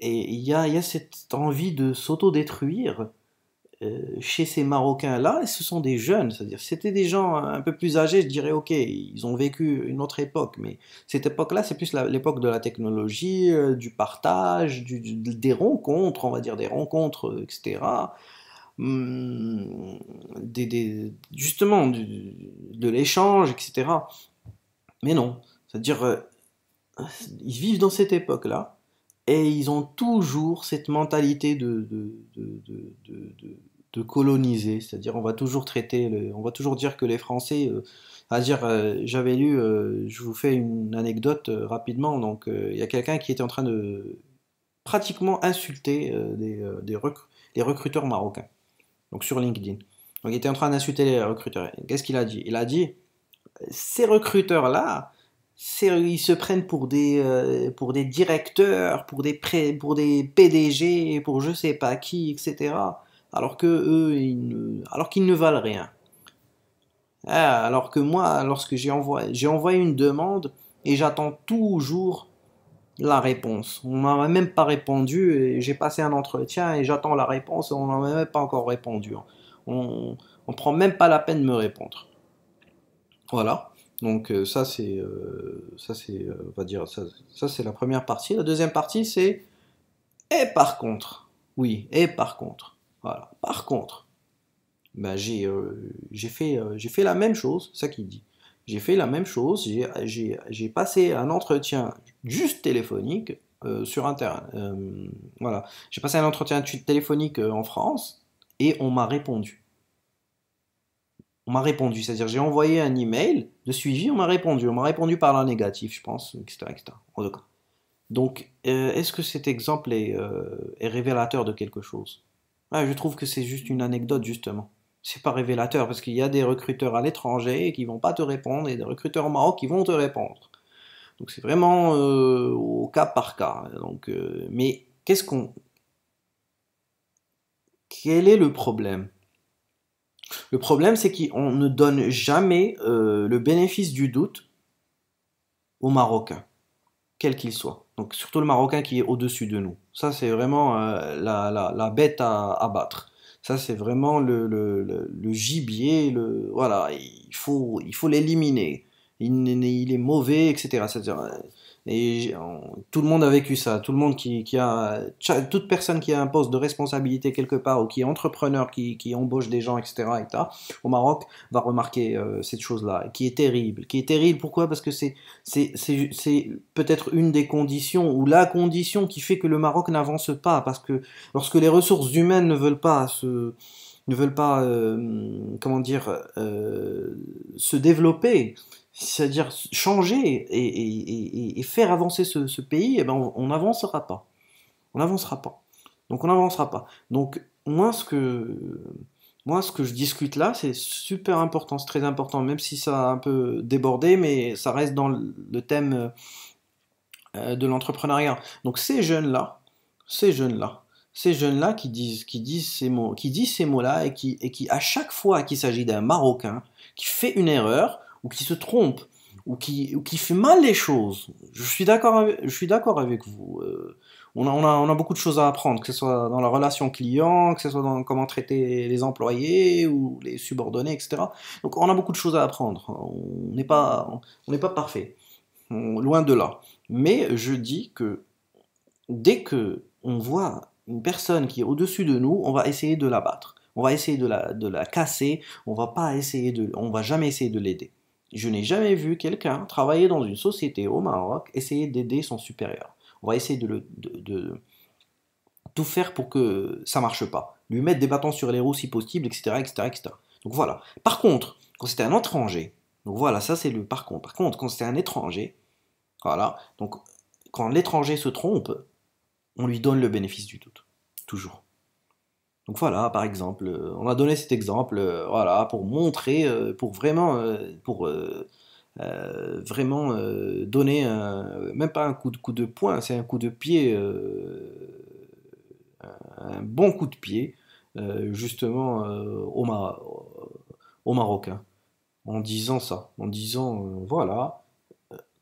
A: Et il y a, a, cette envie de s'autodétruire euh, chez ces Marocains-là, ce sont des jeunes, c'est-à-dire c'était des gens un peu plus âgés, je dirais, ok, ils ont vécu une autre époque, mais cette époque-là, c'est plus l'époque de la technologie, euh, du partage, des rencontres, on va dire, des rencontres, euh, etc. Hum, justement, de l'échange, etc. Mais non, c'est-à-dire, ils vivent dans cette époque-là, et ils ont toujours cette mentalité de de coloniser, c'est-à-dire on va toujours traiter, on va toujours dire que les Français, euh, à dire, euh, j'avais lu, euh, je vous fais une anecdote rapidement, donc il y a quelqu'un qui était en train de pratiquement insulter des, les recruteurs marocains, donc sur LinkedIn. Donc il était en train d'insulter les recruteurs. Qu'est-ce qu'il a dit Il a dit, ces recruteurs-là, ils se prennent pour des, pour des directeurs, pour des, pour des PDG, pour je sais pas qui, etc alors que eux, alors qu'ils ne valent rien. Ah, alors que moi, lorsque j'ai envoyé, j'ai envoyé une demande et j'attends toujours la réponse. On m'a même pas répondu et j'ai passé un entretien et j'attends la réponse et on n'a même pas encore répondu. On, ne prend même pas la peine de me répondre. Voilà. Donc euh, ça c'est euh, ça c'est euh, va dire ça, ça c'est la première partie. La deuxième partie c'est et par contre. Oui, et par contre. Par contre, bah, euh, euh, j'ai fait, la même chose, ça qu'il dit. J'ai fait la même chose, j'ai passé un entretien juste téléphonique euh, sur Internet. voilà. J'ai passé un entretien téléphonique en France et on m'a répondu. On m'a répondu, c'est-à-dire j'ai envoyé un email de suivi, on m'a répondu. On m'a répondu par un négatif, je pense, etc. Donc, est-ce que cet exemple est révélateur de quelque chose ah, je trouve que c'est juste une anecdote, justement. C'est pas révélateur, parce qu'il y a des recruteurs à l'étranger qui vont pas te répondre, et des recruteurs au Maroc qui vont te répondre. Donc c'est vraiment euh, au cas par cas. Donc, euh, mais qu'est-ce qu'on... Quel est le problème Le problème, c'est qu'on ne donne jamais euh, le bénéfice du doute aux Marocains, quel qu'il soit. Donc surtout le Marocain qui est au-dessus de nous. Ça, c'est vraiment euh, la, bête à abattre. Ça, c'est vraiment le, gibier. Le, voilà, il faut, l'éliminer. Il, il, est mauvais, etc. etc. Euh, et tout le monde a vécu ça. Tout le monde qui, a, toute personne qui a un poste de responsabilité quelque part ou qui est entrepreneur, qui, qui embauche des gens, etc., etc., au Maroc, va remarquer euh, cette chose-là, qui est terrible. Qui est terrible, pourquoi Parce que c'est, c'est, peut-être une des conditions ou la condition qui fait que le Maroc n'avance pas. Parce que lorsque les ressources humaines ne veulent pas se ne veulent pas euh, comment dire euh, se développer c'est-à-dire changer et, faire avancer ce, pays, eh ben on n'avancera pas. On n'avancera pas. Donc on n'avancera pas. Donc moi ce que moi ce que je discute là, c'est super important, c'est très important, même si ça a un peu débordé, mais ça reste dans le thème euh, de l'entrepreneuriat. Donc ces jeunes là, ces jeunes là, ces jeunes-là qui disent, qui disent ces mots, qui disent ces mots-là et qui, et qui à chaque fois qu'il s'agit d'un Marocain qui fait une erreur, ou qui se trompe, ou qui, qui fait mal les choses. Je suis d'accord avec, je suis d'accord avec vous. Euh. on, a, on, a, on, beaucoup de choses à apprendre, que ce soit dans la relation client, que ce soit dans comment traiter les employés ou les subordonnés, etc. Donc on a beaucoup de choses à apprendre. On n'est pas, pas parfait, loin de là. Mais je dis que dès que on voit une personne qui est au-dessus de nous, on va essayer de la battre. On va essayer de la, de la casser. On va pas essayer de, on va jamais essayer de l'aider. Je n'ai jamais vu quelqu'un travailler dans une société au Maroc essayer d'aider son supérieur. On va essayer de, le, tout faire pour que ça marche pas. Lui mettre des bâtons sur les roues si possible, etc., etc., Donc voilà. Par contre, quand c'était un étranger, donc voilà, ça c'est le par contre. Par contre, quand c'était un étranger, voilà, donc quand l'étranger se trompe, on lui donne le bénéfice du doute. Toujours. Donc voilà, par exemple, euh, on a donné cet exemple, euh, voilà, pour montrer, euh, pour vraiment, pour vraiment donner un, même pas un coup de coup de poing, c'est un coup de pied, un bon coup de pied, justement au, Mar au Marocain, en disant ça, en disant voilà,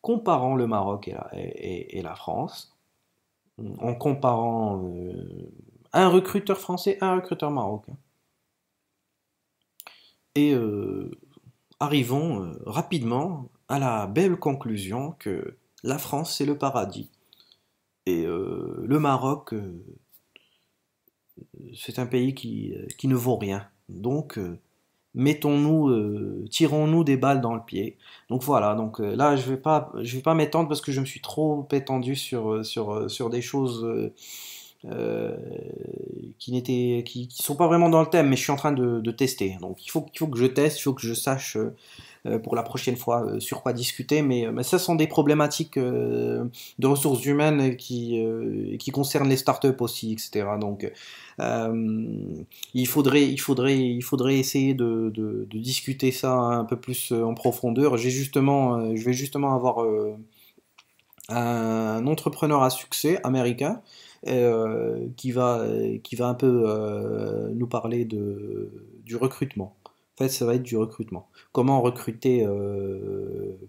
A: comparant le Maroc et la, et la France, en comparant un recruteur français, un recruteur marocain. Et euh, arrivons euh, rapidement à la belle conclusion que la France, c'est le paradis. Et euh, le Maroc, c'est un pays qui, ne vaut rien. Donc, mettons-nous, tirons-nous des balles dans le pied. Donc voilà, donc là, je ne vais pas, je vais pas m'étendre parce que je me suis trop étendu sur, sur, sur des choses euh, qui ne qui, sont pas vraiment dans le thème, mais je suis en train de, de tester. Donc il faut, faut que je teste, il faut que je sache euh, euh, pour la prochaine fois sur quoi discuter. Mais, mais, ça sont des problématiques de ressources humaines qui, qui concernent les startups aussi, etc. Donc il faudrait, il faudrait, il faudrait essayer de, de, discuter ça un peu plus en profondeur. justement, je vais justement avoir un entrepreneur à succès américain euh, qui, va, euh, qui va un peu euh, nous parler de, du recrutement. En fait, ça va être du recrutement. Comment recruter,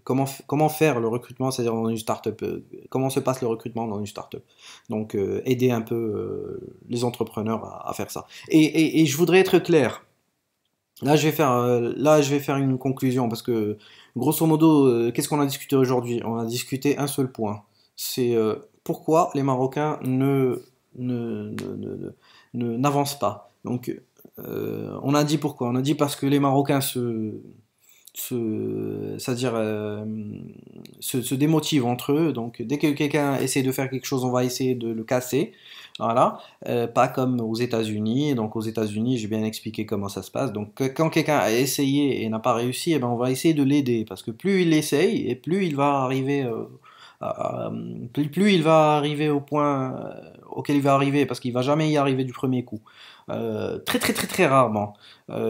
A: comment, comment faire le recrutement, c'est-à-dire dans une start-up, comment se passe le recrutement dans une start-up. Donc, aider un peu les entrepreneurs à, faire ça. Et, et, je voudrais être clair. Là je, vais faire, là, je vais faire une conclusion parce que, grosso modo, qu'est-ce qu'on a discuté aujourd'hui On a discuté un seul point. C'est pourquoi les Marocains ne, n'avancent pas. Donc, euh, on a dit pourquoi. On a dit parce que les Marocains se, c'est-à-dire, euh, se, démotivent entre eux. Donc, dès que quelqu'un essaie de faire quelque chose, on va essayer de le casser. Voilà. Euh, pas comme aux États-Unis. Donc, aux États-Unis, j'ai bien expliqué comment ça se passe. Donc, quand quelqu'un a essayé et n'a pas réussi, eh ben, on va essayer de l'aider. Parce que plus il essaye, et plus il va arriver euh, plus, il va arriver au point euh, auquel il va arriver, parce qu'il va jamais y arriver du premier coup. Euh, très très très très rarement.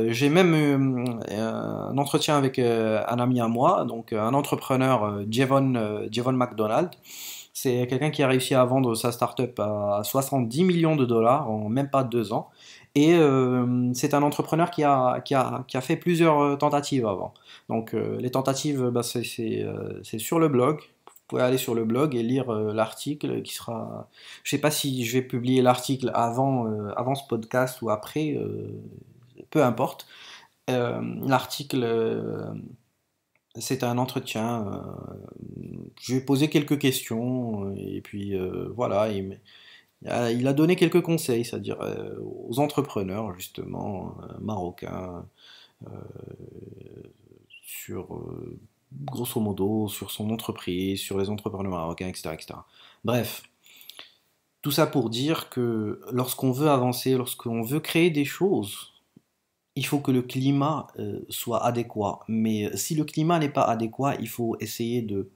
A: j'ai même eu un entretien avec un ami à moi, donc un entrepreneur, Jevon, McDonald. C'est quelqu'un qui a réussi à vendre sa startup à 70 millions de dollars en même pas deux ans. Et c'est un entrepreneur qui a, qui, a, fait plusieurs tentatives avant. Donc les tentatives, bah, c'est sur le blog, vous pouvez aller sur le blog et lire euh, l'article qui sera. Je sais pas si je vais publier l'article avant, euh, avant ce podcast ou après, euh, peu importe. l'article, c'est un entretien. je vais poser quelques questions et puis voilà. Il, il, a donné quelques conseils, c'est-à-dire aux entrepreneurs justement marocains sur grosso modo, sur son entreprise, sur les entrepreneurs marocains, etc., Bref, tout ça pour dire que lorsqu'on veut avancer, lorsqu'on veut créer des choses, il faut que le climat euh, soit adéquat. Mais euh, si le climat n'est pas adéquat, il faut essayer de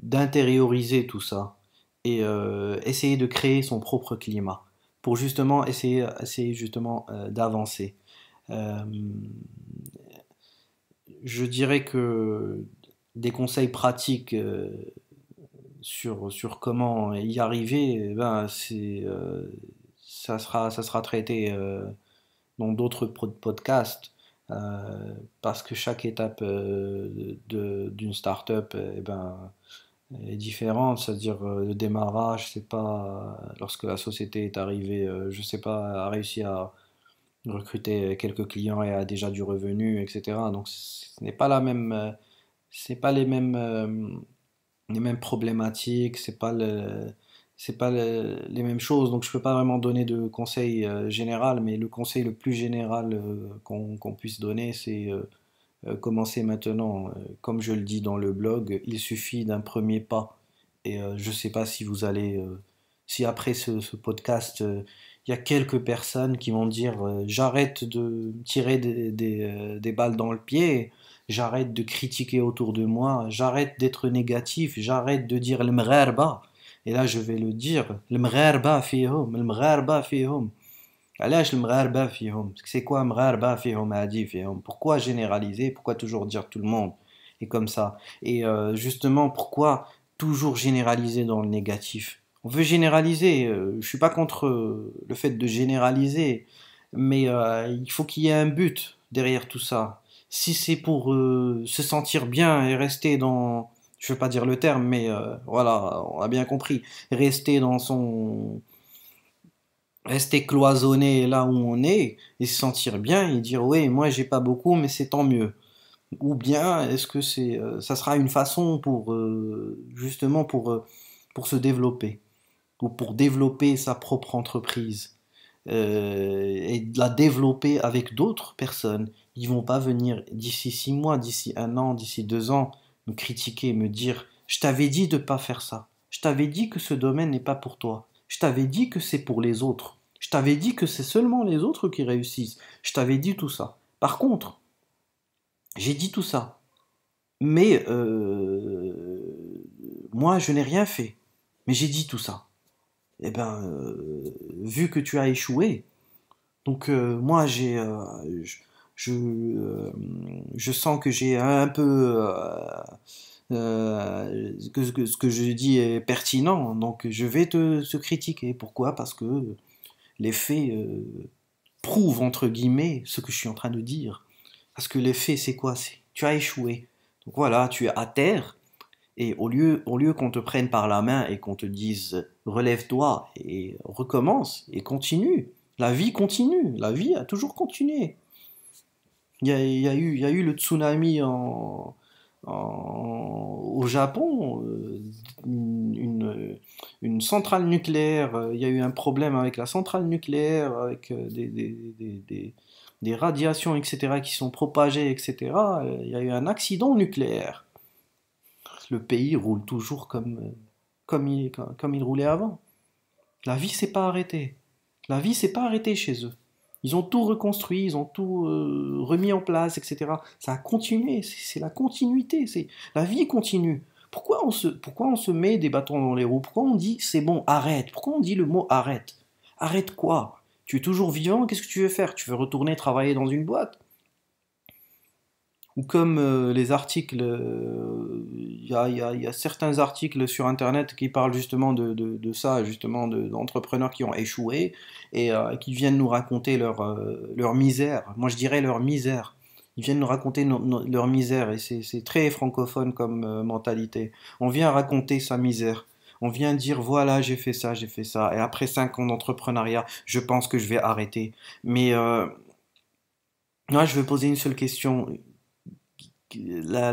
A: d'intérioriser tout ça et euh, essayer de créer son propre climat pour justement essayer, essayer justement d'avancer je dirais que des conseils pratiques euh, sur, sur comment y arriver, eh ben, c'est, euh, ça, sera, ça sera traité euh, dans d'autres podcasts. parce que chaque étape d'une start-up eh ben, est différente, c'est-à-dire le démarrage, c'est pas lorsque la société est arrivée, je sais pas, a réussi à, recruter euh, quelques clients et a déjà du revenu, etc. Donc ce n'est pas la même, euh, c'est pas les mêmes, euh, les mêmes problématiques, c'est pas c'est pas les mêmes choses. Donc je peux pas vraiment donner de conseil général, mais le conseil le plus général qu'on puisse donner, c'est commencer maintenant. Comme je le dis dans le blog, il suffit d'un premier pas. Et je sais pas si vous allez, si après ce podcast il y a quelques personnes qui vont dire euh, j'arrête de tirer euh, des, balles dans le pied, j'arrête de critiquer autour de moi, j'arrête d'être négatif, j'arrête de dire le Et là, je vais le dire le fihom, le fihom. Alash le fille fihom. C'est quoi a fihom adi fihom Pourquoi généraliser Pourquoi toujours dire tout le monde Et comme ça. Et euh, justement, pourquoi toujours généraliser dans le négatif on veut généraliser. Euh, je suis pas contre euh, le fait de généraliser, mais euh, il faut qu'il y ait un but derrière tout ça. Si c'est pour se sentir bien et rester dans, je veux pas dire le terme, mais voilà, on a bien compris, rester dans son, rester cloisonné là où on est et se sentir bien et dire oui, moi j'ai pas beaucoup, mais c'est tant mieux. Ou bien est-ce que c'est, ça sera une façon pour justement pour pour se développer ou pour développer sa propre entreprise euh, et la développer avec d'autres personnes. Ils vont pas venir d'ici six mois, d'ici un an, d'ici deux ans me critiquer, me dire je t'avais dit de pas faire ça, je t'avais dit que ce domaine n'est pas pour toi, je t'avais dit que c'est pour les autres, je t'avais dit que c'est seulement les autres qui réussissent, je t'avais dit tout ça. Par contre, j'ai dit tout ça, mais euh, moi je n'ai rien fait, mais j'ai dit tout ça eh ben, euh, vu que tu as échoué, donc euh, moi j'ai, euh, je, je, sens que j'ai un peu que, ce que je dis est pertinent, donc je vais te, te critiquer. Pourquoi Parce que les faits prouvent entre guillemets ce que je suis en train de dire. Parce que les faits, c'est quoi C'est tu as échoué. Donc voilà, tu es à terre et au lieu, au lieu qu'on te prenne par la main et qu'on te dise relève-toi et recommence et continue, la vie continue, la vie a toujours continué. Il y a, eu, il y a eu, le tsunami au Japon, euh, une, centrale nucléaire, euh, il y a eu un problème avec la centrale nucléaire, avec euh, des, des, des, des radiations, etc., qui sont propagées, etc. Il y a eu un accident nucléaire le pays roule toujours comme, euh, comme, il, comme il roulait avant. La vie s'est pas arrêtée. La vie s'est pas arrêtée chez eux. Ils ont tout reconstruit, ils ont tout euh, remis en place, etc. Ça a continué, c'est la continuité, c'est la vie continue. Pourquoi on, se, pourquoi on se met des bâtons dans les roues Pourquoi on dit c'est bon, arrête Pourquoi on dit le mot arrête Arrête quoi Tu es toujours vivant, qu'est-ce que tu veux faire Tu veux retourner travailler dans une boîte ou comme euh, les articles, euh, il y, a, certains articles sur Internet qui parlent justement de, ça, justement d'entrepreneurs qui ont échoué euh, et qui viennent nous raconter leur, leur misère. Moi, je dirais leur misère. Ils viennent nous raconter leur misère et c'est très francophone comme mentalité. On vient raconter sa misère. On vient dire voilà, j'ai fait ça, j'ai fait ça. Et après cinq ans d'entrepreneuriat, je pense que je vais arrêter. Mais moi, je veux poser une seule question la,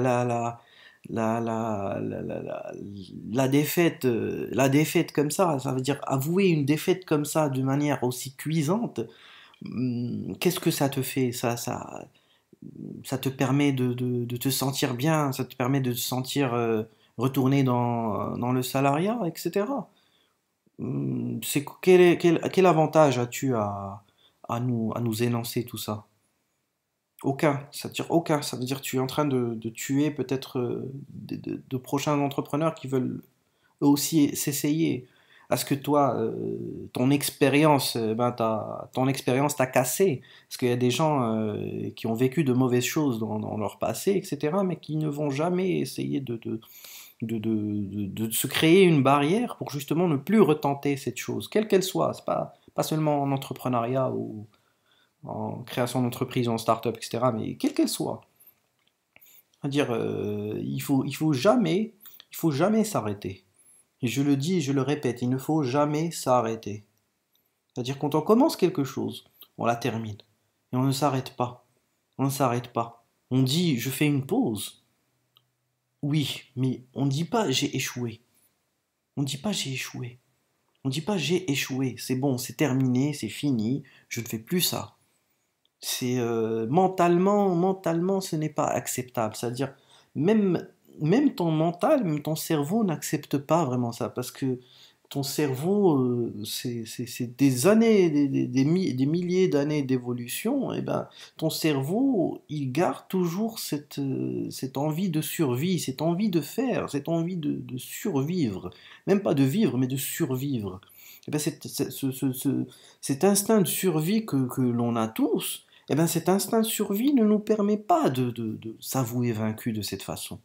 A: la, défaite, euh, la défaite comme ça, ça veut dire avouer une défaite comme ça de manière aussi cuisante, hmm, qu'est-ce que ça te fait ça, ça, ça te permet de, te sentir bien, ça te permet de te sentir euh, retourné dans, le salariat, etc. Hmm, quel, avantage as-tu à, nous, à nous énoncer tout ça aucun, ça veut dire aucun. Ça veut dire tu es en train de, tuer peut-être euh, de, prochains entrepreneurs qui veulent eux aussi s'essayer. À ce que toi, euh, ton expérience, euh, ben, ton expérience t'a cassé. Parce qu'il y a des gens qui ont vécu de mauvaises choses dans, dans, leur passé, etc., mais qui ne vont jamais essayer de, de, de, de, se créer une barrière pour justement ne plus retenter cette chose, quelle qu'elle soit. C'est pas, pas seulement en entrepreneuriat ou en création d'entreprise, en start-up, etc., mais quelle qu'elle soit. C'est-à-dire, euh, il faut, il faut jamais, il faut jamais s'arrêter. Et je le dis et je le répète, il ne faut jamais s'arrêter. C'est-à-dire, quand on commence quelque chose, on la termine. Et on ne s'arrête pas. On ne s'arrête pas. On dit, je fais une pause. Oui, mais on ne dit pas, j'ai échoué. On ne dit pas, j'ai échoué. On ne dit pas, j'ai échoué. C'est bon, c'est terminé, c'est fini, je ne fais plus ça. C'est euh, mentalement, mentalement, ce n'est pas acceptable. C'est-à-dire, même, même ton mental, même ton cerveau n'accepte pas vraiment ça, parce que ton cerveau, euh, c'est des années, des, des, des, milliers d'années d'évolution, et ben ton cerveau, il garde toujours cette, euh, cette envie de survie, cette envie de faire, cette envie de, survivre, même pas de vivre, mais de survivre. Et ben c'est cet instinct de survie que, que l'on a tous, eh bien cet instinct de survie ne nous permet pas de, s'avouer vaincu de cette façon.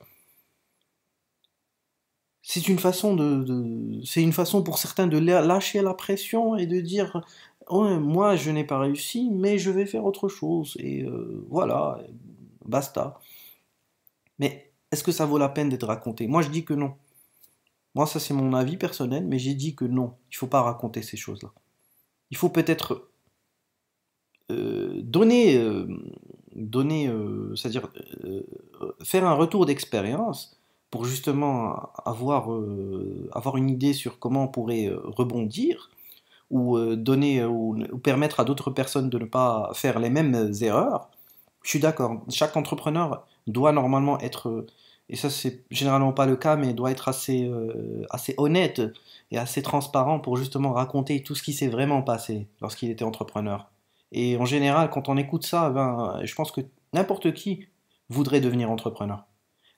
A: C'est une façon de, c'est une façon pour certains de lâcher la pression et de dire moi je n'ai pas réussi mais je vais faire autre chose et euh, voilà basta. Mais est-ce que ça vaut la peine d'être raconté Moi je dis que non. Moi ça c'est mon avis personnel mais j'ai dit que non, il faut pas raconter ces choses-là. Il faut peut-être euh, donner, euh, donner euh, c'est-à-dire faire un retour d'expérience pour justement avoir, avoir une idée sur comment on pourrait rebondir ou donner ou, permettre à d'autres personnes de ne pas faire les mêmes erreurs, je suis d'accord. Chaque entrepreneur doit normalement être, et ça c'est généralement pas le cas, mais doit être assez, assez honnête et assez transparent pour justement raconter tout ce qui s'est vraiment passé lorsqu'il était entrepreneur. Et en général, quand on écoute ça, eh ben, euh, je pense que n'importe qui voudrait devenir entrepreneur.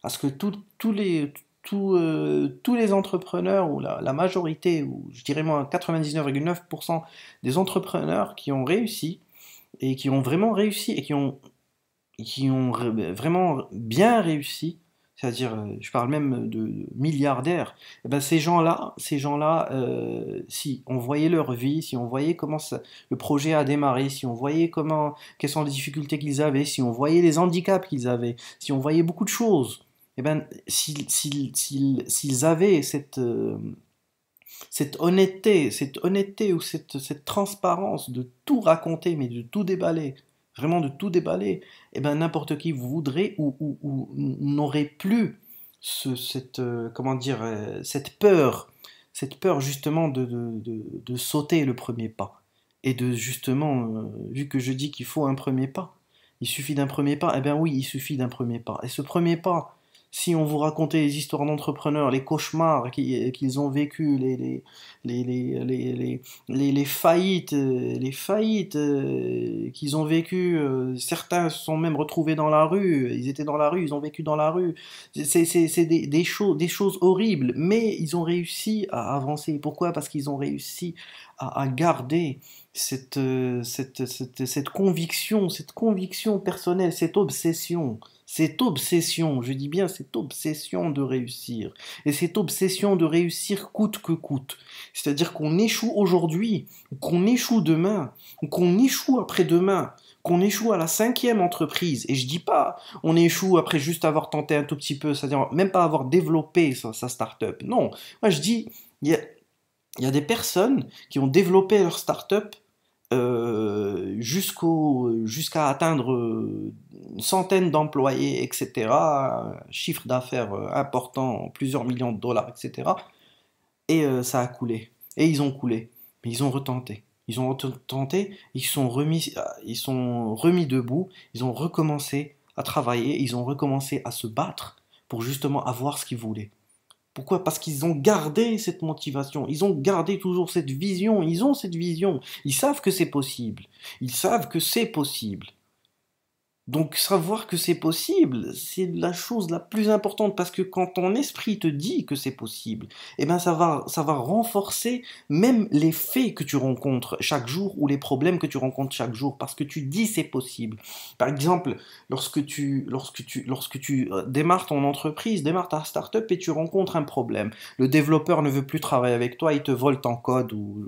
A: Parce que tous les, euh, tous les entrepreneurs, ou la, la majorité, ou je dirais moins 99,9% des entrepreneurs qui ont réussi, et qui ont vraiment réussi, et qui ont, qui ont vraiment bien réussi, c'est-à-dire, euh, je parle même de milliardaires, et eh ben ces gens-là, ces gens-là, euh, si on voyait leur vie, si on voyait comment le projet a démarré, si on voyait comment, quelles sont les difficultés qu'ils avaient, si on voyait les handicaps qu'ils avaient, si on voyait beaucoup de choses, et eh ben s'ils avaient cette euh, cette honnêteté, cette honnêteté ou cette, cette transparence de tout raconter, mais de tout déballer, vraiment de tout déballer, et eh ben n'importe qui voudrait ou, ou, ou n'aurait plus cette, euh, comment dire, euh, cette peur, cette peur justement de, sauter le premier pas. Et de justement, euh, vu que je dis qu'il faut un premier pas, il suffit d'un premier pas, et eh bien oui, il suffit d'un premier pas. Et ce premier pas, si on vous racontait les histoires d'entrepreneurs, les cauchemars euh, qu'ils ont vécu, les, faillites, les faillites euh, euh, qu'ils ont vécu, certains se sont même retrouvés dans la rue, ils étaient dans la rue, ils ont vécu dans la rue, c'est des, choses, des choses horribles, mais ils ont réussi à avancer. Pourquoi Parce qu'ils ont réussi à, garder cette, cette conviction, cette conviction personnelle, cette obsession cette obsession, je dis bien cette obsession de réussir, et cette obsession de réussir coûte que coûte. C'est-à-dire qu'on échoue aujourd'hui, qu'on échoue demain, ou qu'on échoue après-demain, qu'on échoue à la cinquième entreprise. Et je dis pas, on échoue après juste avoir tenté un tout petit peu, c'est-à-dire même pas avoir développé sa, start-up. Non, moi je dis, il y a, y a des personnes qui ont développé leur start-up euh, jusqu'à atteindre une euh, centaine d'employés, etc., chiffre d'affaires euh, important, plusieurs millions de dollars, etc. Et ça a coulé. Et ils ont coulé. Mais ils ont retenté. Ils ont retenté, ils sont remis, ils sont remis debout, ils ont recommencé à travailler, ils ont recommencé à se battre pour justement avoir ce qu'ils voulaient. Pourquoi Parce qu'ils ont gardé cette motivation, ils ont gardé toujours cette vision, ils ont cette vision, ils savent que c'est possible, ils savent que c'est possible. Donc savoir que c'est possible, c'est la chose la plus importante parce que quand ton esprit te dit que c'est possible, eh ben ça va, ça va renforcer même les faits que tu rencontres chaque jour ou les problèmes que tu rencontres chaque jour parce que tu dis c'est possible. Par exemple, lorsque tu, lorsque lorsque tu euh, démarres ton entreprise, démarres ta startup et tu rencontres un problème, le développeur ne veut plus travailler avec toi, il te vole ton code ou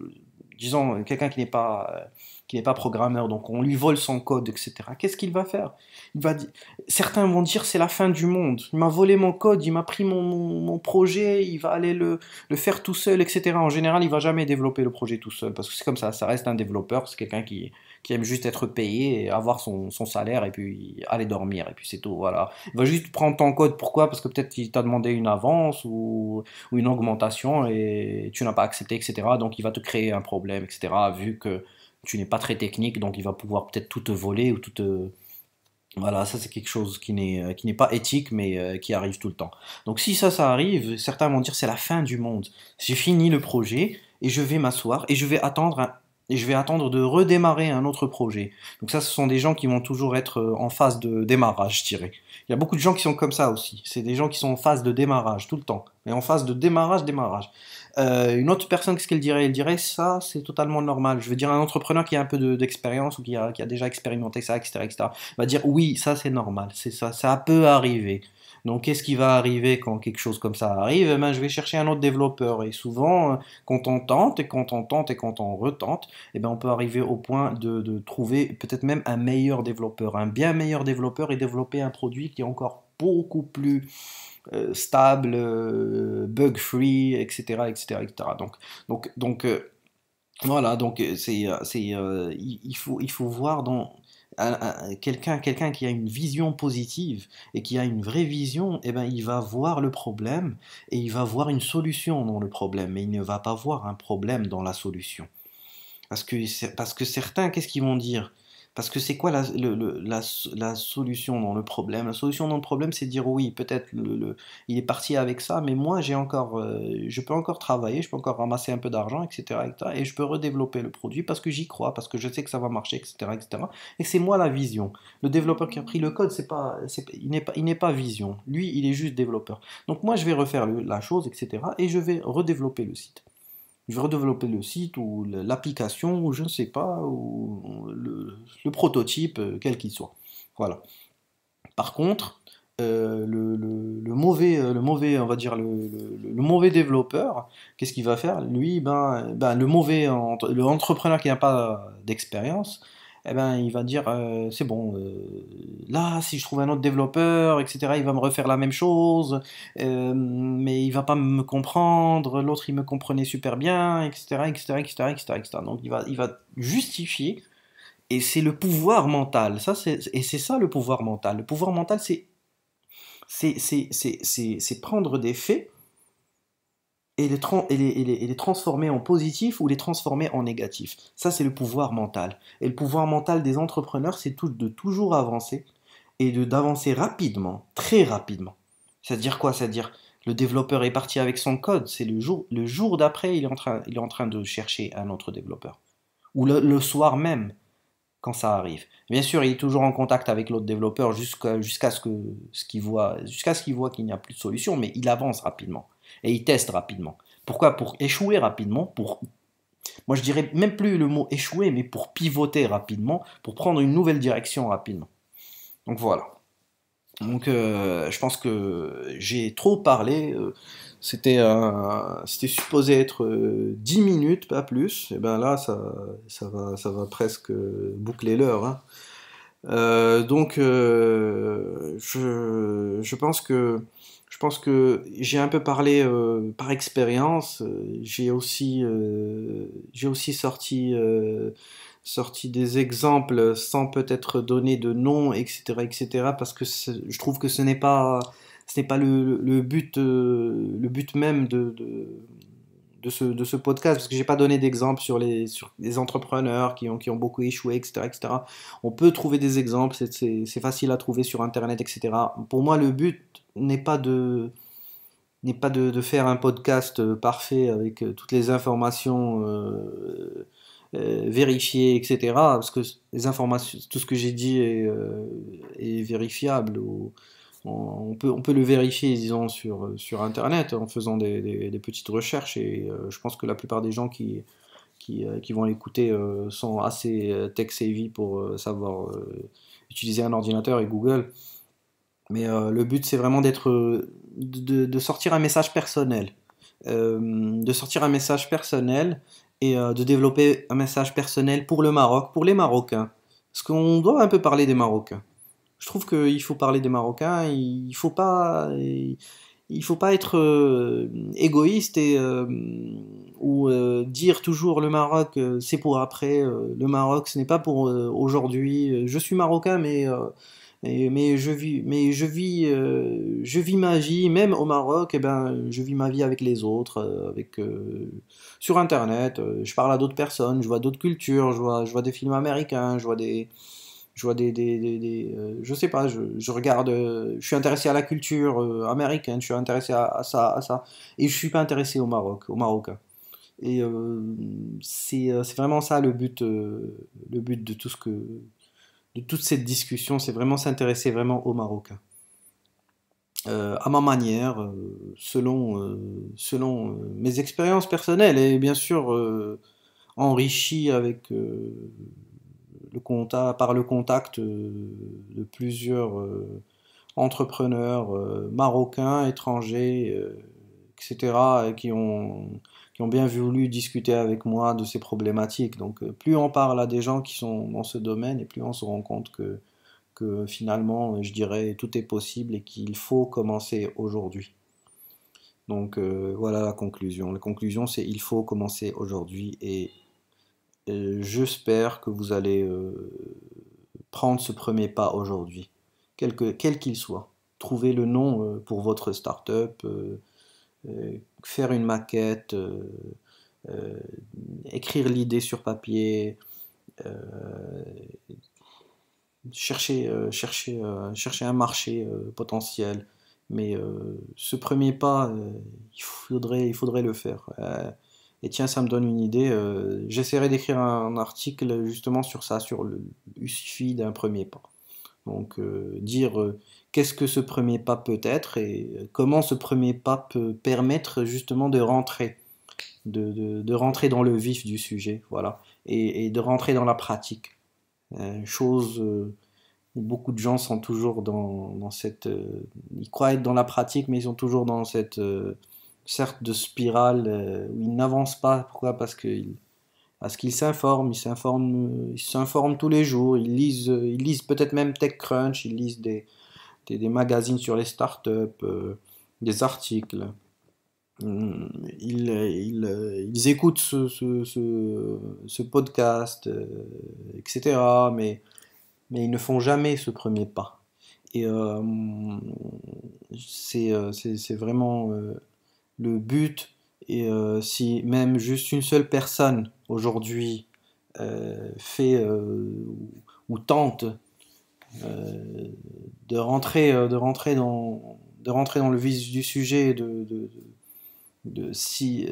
A: disons quelqu'un qui n'est pas euh, qu'il n'est pas programmeur, donc on lui vole son code, etc. Qu'est-ce qu'il va faire il va dire... Certains vont dire c'est la fin du monde, il m'a volé mon code, il m'a pris mon, projet, il va aller le, faire tout seul, etc. En général, il va jamais développer le projet tout seul, parce que c'est comme ça, ça reste un développeur, c'est quelqu'un qui, aime juste être payé, avoir son, salaire, et puis aller dormir, et puis c'est tout, voilà. Il va juste prendre ton code, pourquoi Parce que peut-être il t'a demandé une avance ou, ou une augmentation, et tu n'as pas accepté, etc. Donc il va te créer un problème, etc. Vu que tu n'es pas très technique, donc il va pouvoir peut-être tout te voler ou tout Voilà, ça c'est quelque chose qui n'est, euh, qui n'est pas éthique, mais euh, qui arrive tout le temps. Donc si ça, ça arrive, certains vont dire c'est la fin du monde. J'ai fini le projet et je vais m'asseoir et je vais attendre et je vais attendre de redémarrer un autre projet. Donc ça, ce sont des gens qui vont toujours être euh, en phase de démarrage, je dirais. Il y a beaucoup de gens qui sont comme ça aussi. C'est des gens qui sont en phase de démarrage tout le temps. Mais en phase de démarrage, démarrage. Euh, une autre personne, qu'est-ce qu'elle dirait Elle dirait ça, c'est totalement normal. Je veux dire, un entrepreneur qui a un peu d'expérience ou qui a, déjà expérimenté ça, etc., etc., va dire oui, ça c'est normal, c'est ça, ça peut arriver. Donc, qu'est-ce qui va arriver quand quelque chose comme ça arrive eh ben, Je vais chercher un autre développeur. Et souvent, euh, quand on tente, et quand on tente, et quand on retente, eh ben, on peut arriver au point de trouver peut-être même un meilleur développeur, un bien meilleur développeur, et développer un produit qui est encore beaucoup plus euh, stable, bug-free, etc., etc., Donc, donc, donc euh, voilà, donc euh, c'est, il, faut, il faut voir dans quelqu'un, quelqu'un qui a une vision positive et qui a une vraie vision, eh ben, il va voir le problème et il va voir une solution dans le problème, mais il ne va pas voir un problème dans la solution. Parce que, parce que certains, qu'est-ce qu'ils vont dire parce que c'est quoi la, la, solution dans le problème La solution dans le problème, c'est dire oui, peut-être il est parti avec ça, mais moi, j'ai encore, euh, je peux encore travailler, je peux encore ramasser un peu d'argent, etc., Et je peux redévelopper le produit parce que j'y crois, parce que je sais que ça va marcher, etc., Et c'est moi la vision. Le développeur qui a pris le code, c'est pas, il pas, il n'est pas vision. Lui, il est juste développeur. Donc moi, je vais refaire la chose, etc. Et je vais redévelopper le site je redévelopper le site ou l'application ou je ne sais pas, ou le, prototype, euh, quel qu'il soit. Voilà. Par contre, euh, le, mauvais, euh, le mauvais, on va dire le, le mauvais développeur, qu'est-ce qu'il va faire Lui, ben, ben, le mauvais, le entrepreneur qui n'a pas d'expérience, eh ben, il va dire euh, c'est bon, euh, là, si je trouve un autre développeur, etc., il va me refaire la même chose, euh, mais il va pas me comprendre, l'autre il me comprenait super bien, etc., etc., etc., etc., etc. Donc il va, il va justifier, et c'est le pouvoir mental, ça, et c'est ça le pouvoir mental. Le pouvoir mental, c'est prendre des faits et les, transformer en positif ou les transformer en négatif. Ça, c'est le pouvoir mental. Et le pouvoir mental des entrepreneurs, c'est de toujours avancer et d'avancer rapidement, très rapidement. C'est-à-dire quoi C'est-à-dire le développeur est parti avec son code, c'est le jour, le jour d'après, il, est en train, il est en train de chercher un autre développeur. Ou le, soir même, quand ça arrive. Bien sûr, il est toujours en contact avec l'autre développeur jusqu'à ce ce voit, jusqu'à ce qu'il voit qu'il n'y a plus de solution, mais il avance rapidement. Et ils testent rapidement. Pourquoi Pour échouer rapidement, pour... Moi je dirais même plus le mot échouer, mais pour pivoter rapidement, pour prendre une nouvelle direction rapidement. Donc voilà. Donc euh, je pense que j'ai trop parlé. Euh, c'était c'était supposé être 10 euh, minutes, pas plus. Et ben là, ça, ça, va, ça va presque boucler l'heure. Hein. donc, je, je, pense que je pense que j'ai un peu parlé euh, par expérience. Euh, j'ai aussi, euh, j'ai aussi sorti, sorti des exemples sans peut-être donner de nom, etc., etc. Parce que je trouve que ce n'est pas, ce n'est pas le, but, le but même de, de ce, podcast, parce que j'ai pas donné d'exemple sur les, sur les entrepreneurs qui ont, qui ont beaucoup échoué, etc., etc. On peut trouver des exemples, c'est facile à trouver sur Internet, etc. Pour moi, le but n'est pas de faire un podcast euh, parfait avec euh, toutes les informations euh, vérifiées, etc. Parce que informations, tout ce que j'ai dit est, vérifiable. on, peut, le vérifier, disons, sur, Internet en faisant des, petites recherches. Et je pense que la plupart des gens qui, qui vont l'écouter sont assez tech-savvy pour savoir utiliser un ordinateur et Google. Mais euh, le but, c'est vraiment d'être, euh, de, sortir un message personnel. Euh, de sortir un message personnel et de développer un message personnel pour le Maroc, pour les Marocains. Parce qu'on doit un peu parler des Marocains. Je trouve qu'il faut parler des Marocains, il faut pas, il faut pas être égoïste et ou dire toujours le Maroc c'est pour après, le Maroc ce n'est pas pour aujourd'hui. Je suis marocain mais mais je vis, mais je vis, euh, je vis ma vie, même au Maroc, et eh ben, je vis ma vie avec les autres, euh, avec, euh, sur Internet. je parle à d'autres personnes, je vois d'autres cultures, je vois, je vois des films américains, je vois des, je vois des, des, des, je sais pas, je, regarde, je suis intéressé à la culture américaine, je suis intéressé à, ça, à ça, et je suis pas intéressé au Maroc, au Marocain. Et c'est vraiment ça le but, le but de tout ce que de toute cette discussion, c'est vraiment s'intéresser vraiment aux Marocains. Euh, à ma manière, euh, selon, euh, selon mes expériences personnelles, et bien sûr enrichi avec, le contact, par le contact de plusieurs entrepreneurs marocains, étrangers, etc., qui ont bien voulu discuter avec moi de ces problématiques. Donc euh, plus on parle à des gens qui sont dans ce domaine et plus on se rend compte que, que finalement, euh, je dirais, tout est possible et qu'il faut commencer aujourd'hui. Donc euh, voilà la conclusion. La conclusion, c'est il faut commencer aujourd'hui et j'espère que vous allez prendre ce premier pas aujourd'hui, quel qu'il soit. Trouver le nom pour votre startup faire une maquette, euh, euh, écrire l'idée sur papier, euh, chercher, chercher, chercher un marché potentiel. Mais ce premier pas, il, faudrait, il faudrait le faire. Et tiens, ça me donne une idée. J'essaierai d'écrire un article justement sur ça, sur le, suffit d'un premier pas. Donc dire qu'est-ce que ce premier pas peut être et euh, comment ce premier pas peut permettre justement de rentrer, de, de, rentrer dans le vif du sujet, voilà, et, de rentrer dans la pratique. Euh, chose euh, où beaucoup de gens sont toujours dans, dans cette... Euh, ils croient être dans la pratique, mais ils sont toujours dans cette certes de spirale où ils n'avancent pas. Pourquoi Parce qu'ils parce qu'ils s'informent, ils s'informent, tous les jours, ils lisent, ils lisent peut-être même TechCrunch, ils lisent des, des, magazines sur les startups, euh, des articles. Hum, ils, écoutent ce, podcast, euh, etc. Mais, ils ne font jamais ce premier pas. Et euh, c'est vraiment le but. Et si même juste une seule personne aujourd'hui fait ou tente euh, de rentrer, euh, de rentrer dans, de rentrer dans le vif du sujet, de, de, de, si,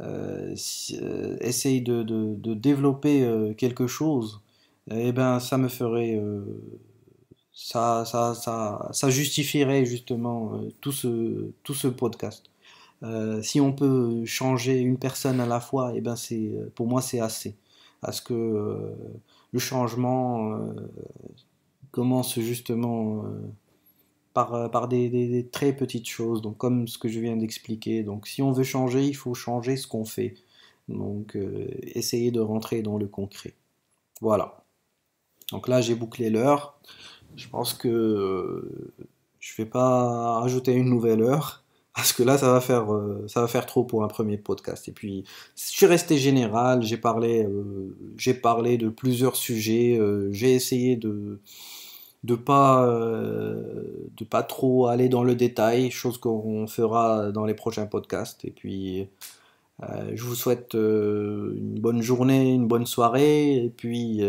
A: euh, essayer de, développer quelque chose, eh ben ça me ferait, ça, ça, ça, ça, justifierait justement tout ce, tout ce podcast. si on peut changer une personne à la fois, eh ben c'est, pour moi c'est assez, à ce que le changement euh, commence justement euh, par, euh, par des, très petites choses, donc comme ce que je viens d'expliquer. Donc si on veut changer, il faut changer ce qu'on fait. Donc essayer de rentrer dans le concret. Voilà. Donc là j'ai bouclé l'heure. Je pense que je ne vais pas ajouter une nouvelle heure parce que là ça va faire euh, ça va faire trop pour un premier podcast et puis je suis resté général j'ai parlé euh, j'ai parlé de plusieurs sujets euh, j'ai essayé de de pas de pas trop aller dans le détail chose qu'on fera dans les prochains podcasts et puis je vous souhaite une bonne journée une bonne soirée et puis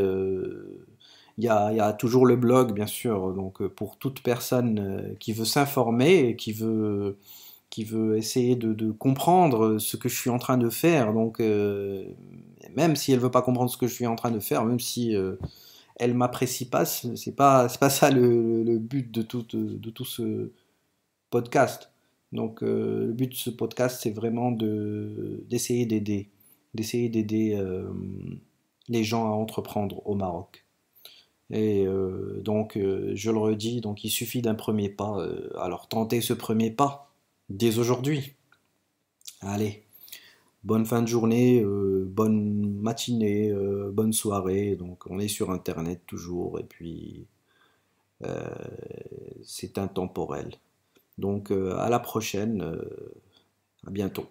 A: il y, a, toujours le blog, bien sûr, donc pour toute personne qui veut s'informer, et qui veut qui veut essayer de, comprendre ce que je suis en train de faire. Donc, euh, même si elle veut pas comprendre ce que je suis en train de faire, même si elle euh, elle m'apprécie pas, c'est pas pas ça le, but de tout de, tout ce podcast. Donc, euh, le but de ce podcast, c'est vraiment de d'essayer d'aider, d'essayer d'aider les gens à entreprendre au Maroc. Et donc, je le redis, donc il suffit d'un premier pas. alors, tentez ce premier pas dès aujourd'hui. Allez, bonne fin de journée, euh, bonne matinée, euh, bonne soirée. Donc on est sur Internet toujours et puis euh, c'est intemporel. Donc à la prochaine, à bientôt.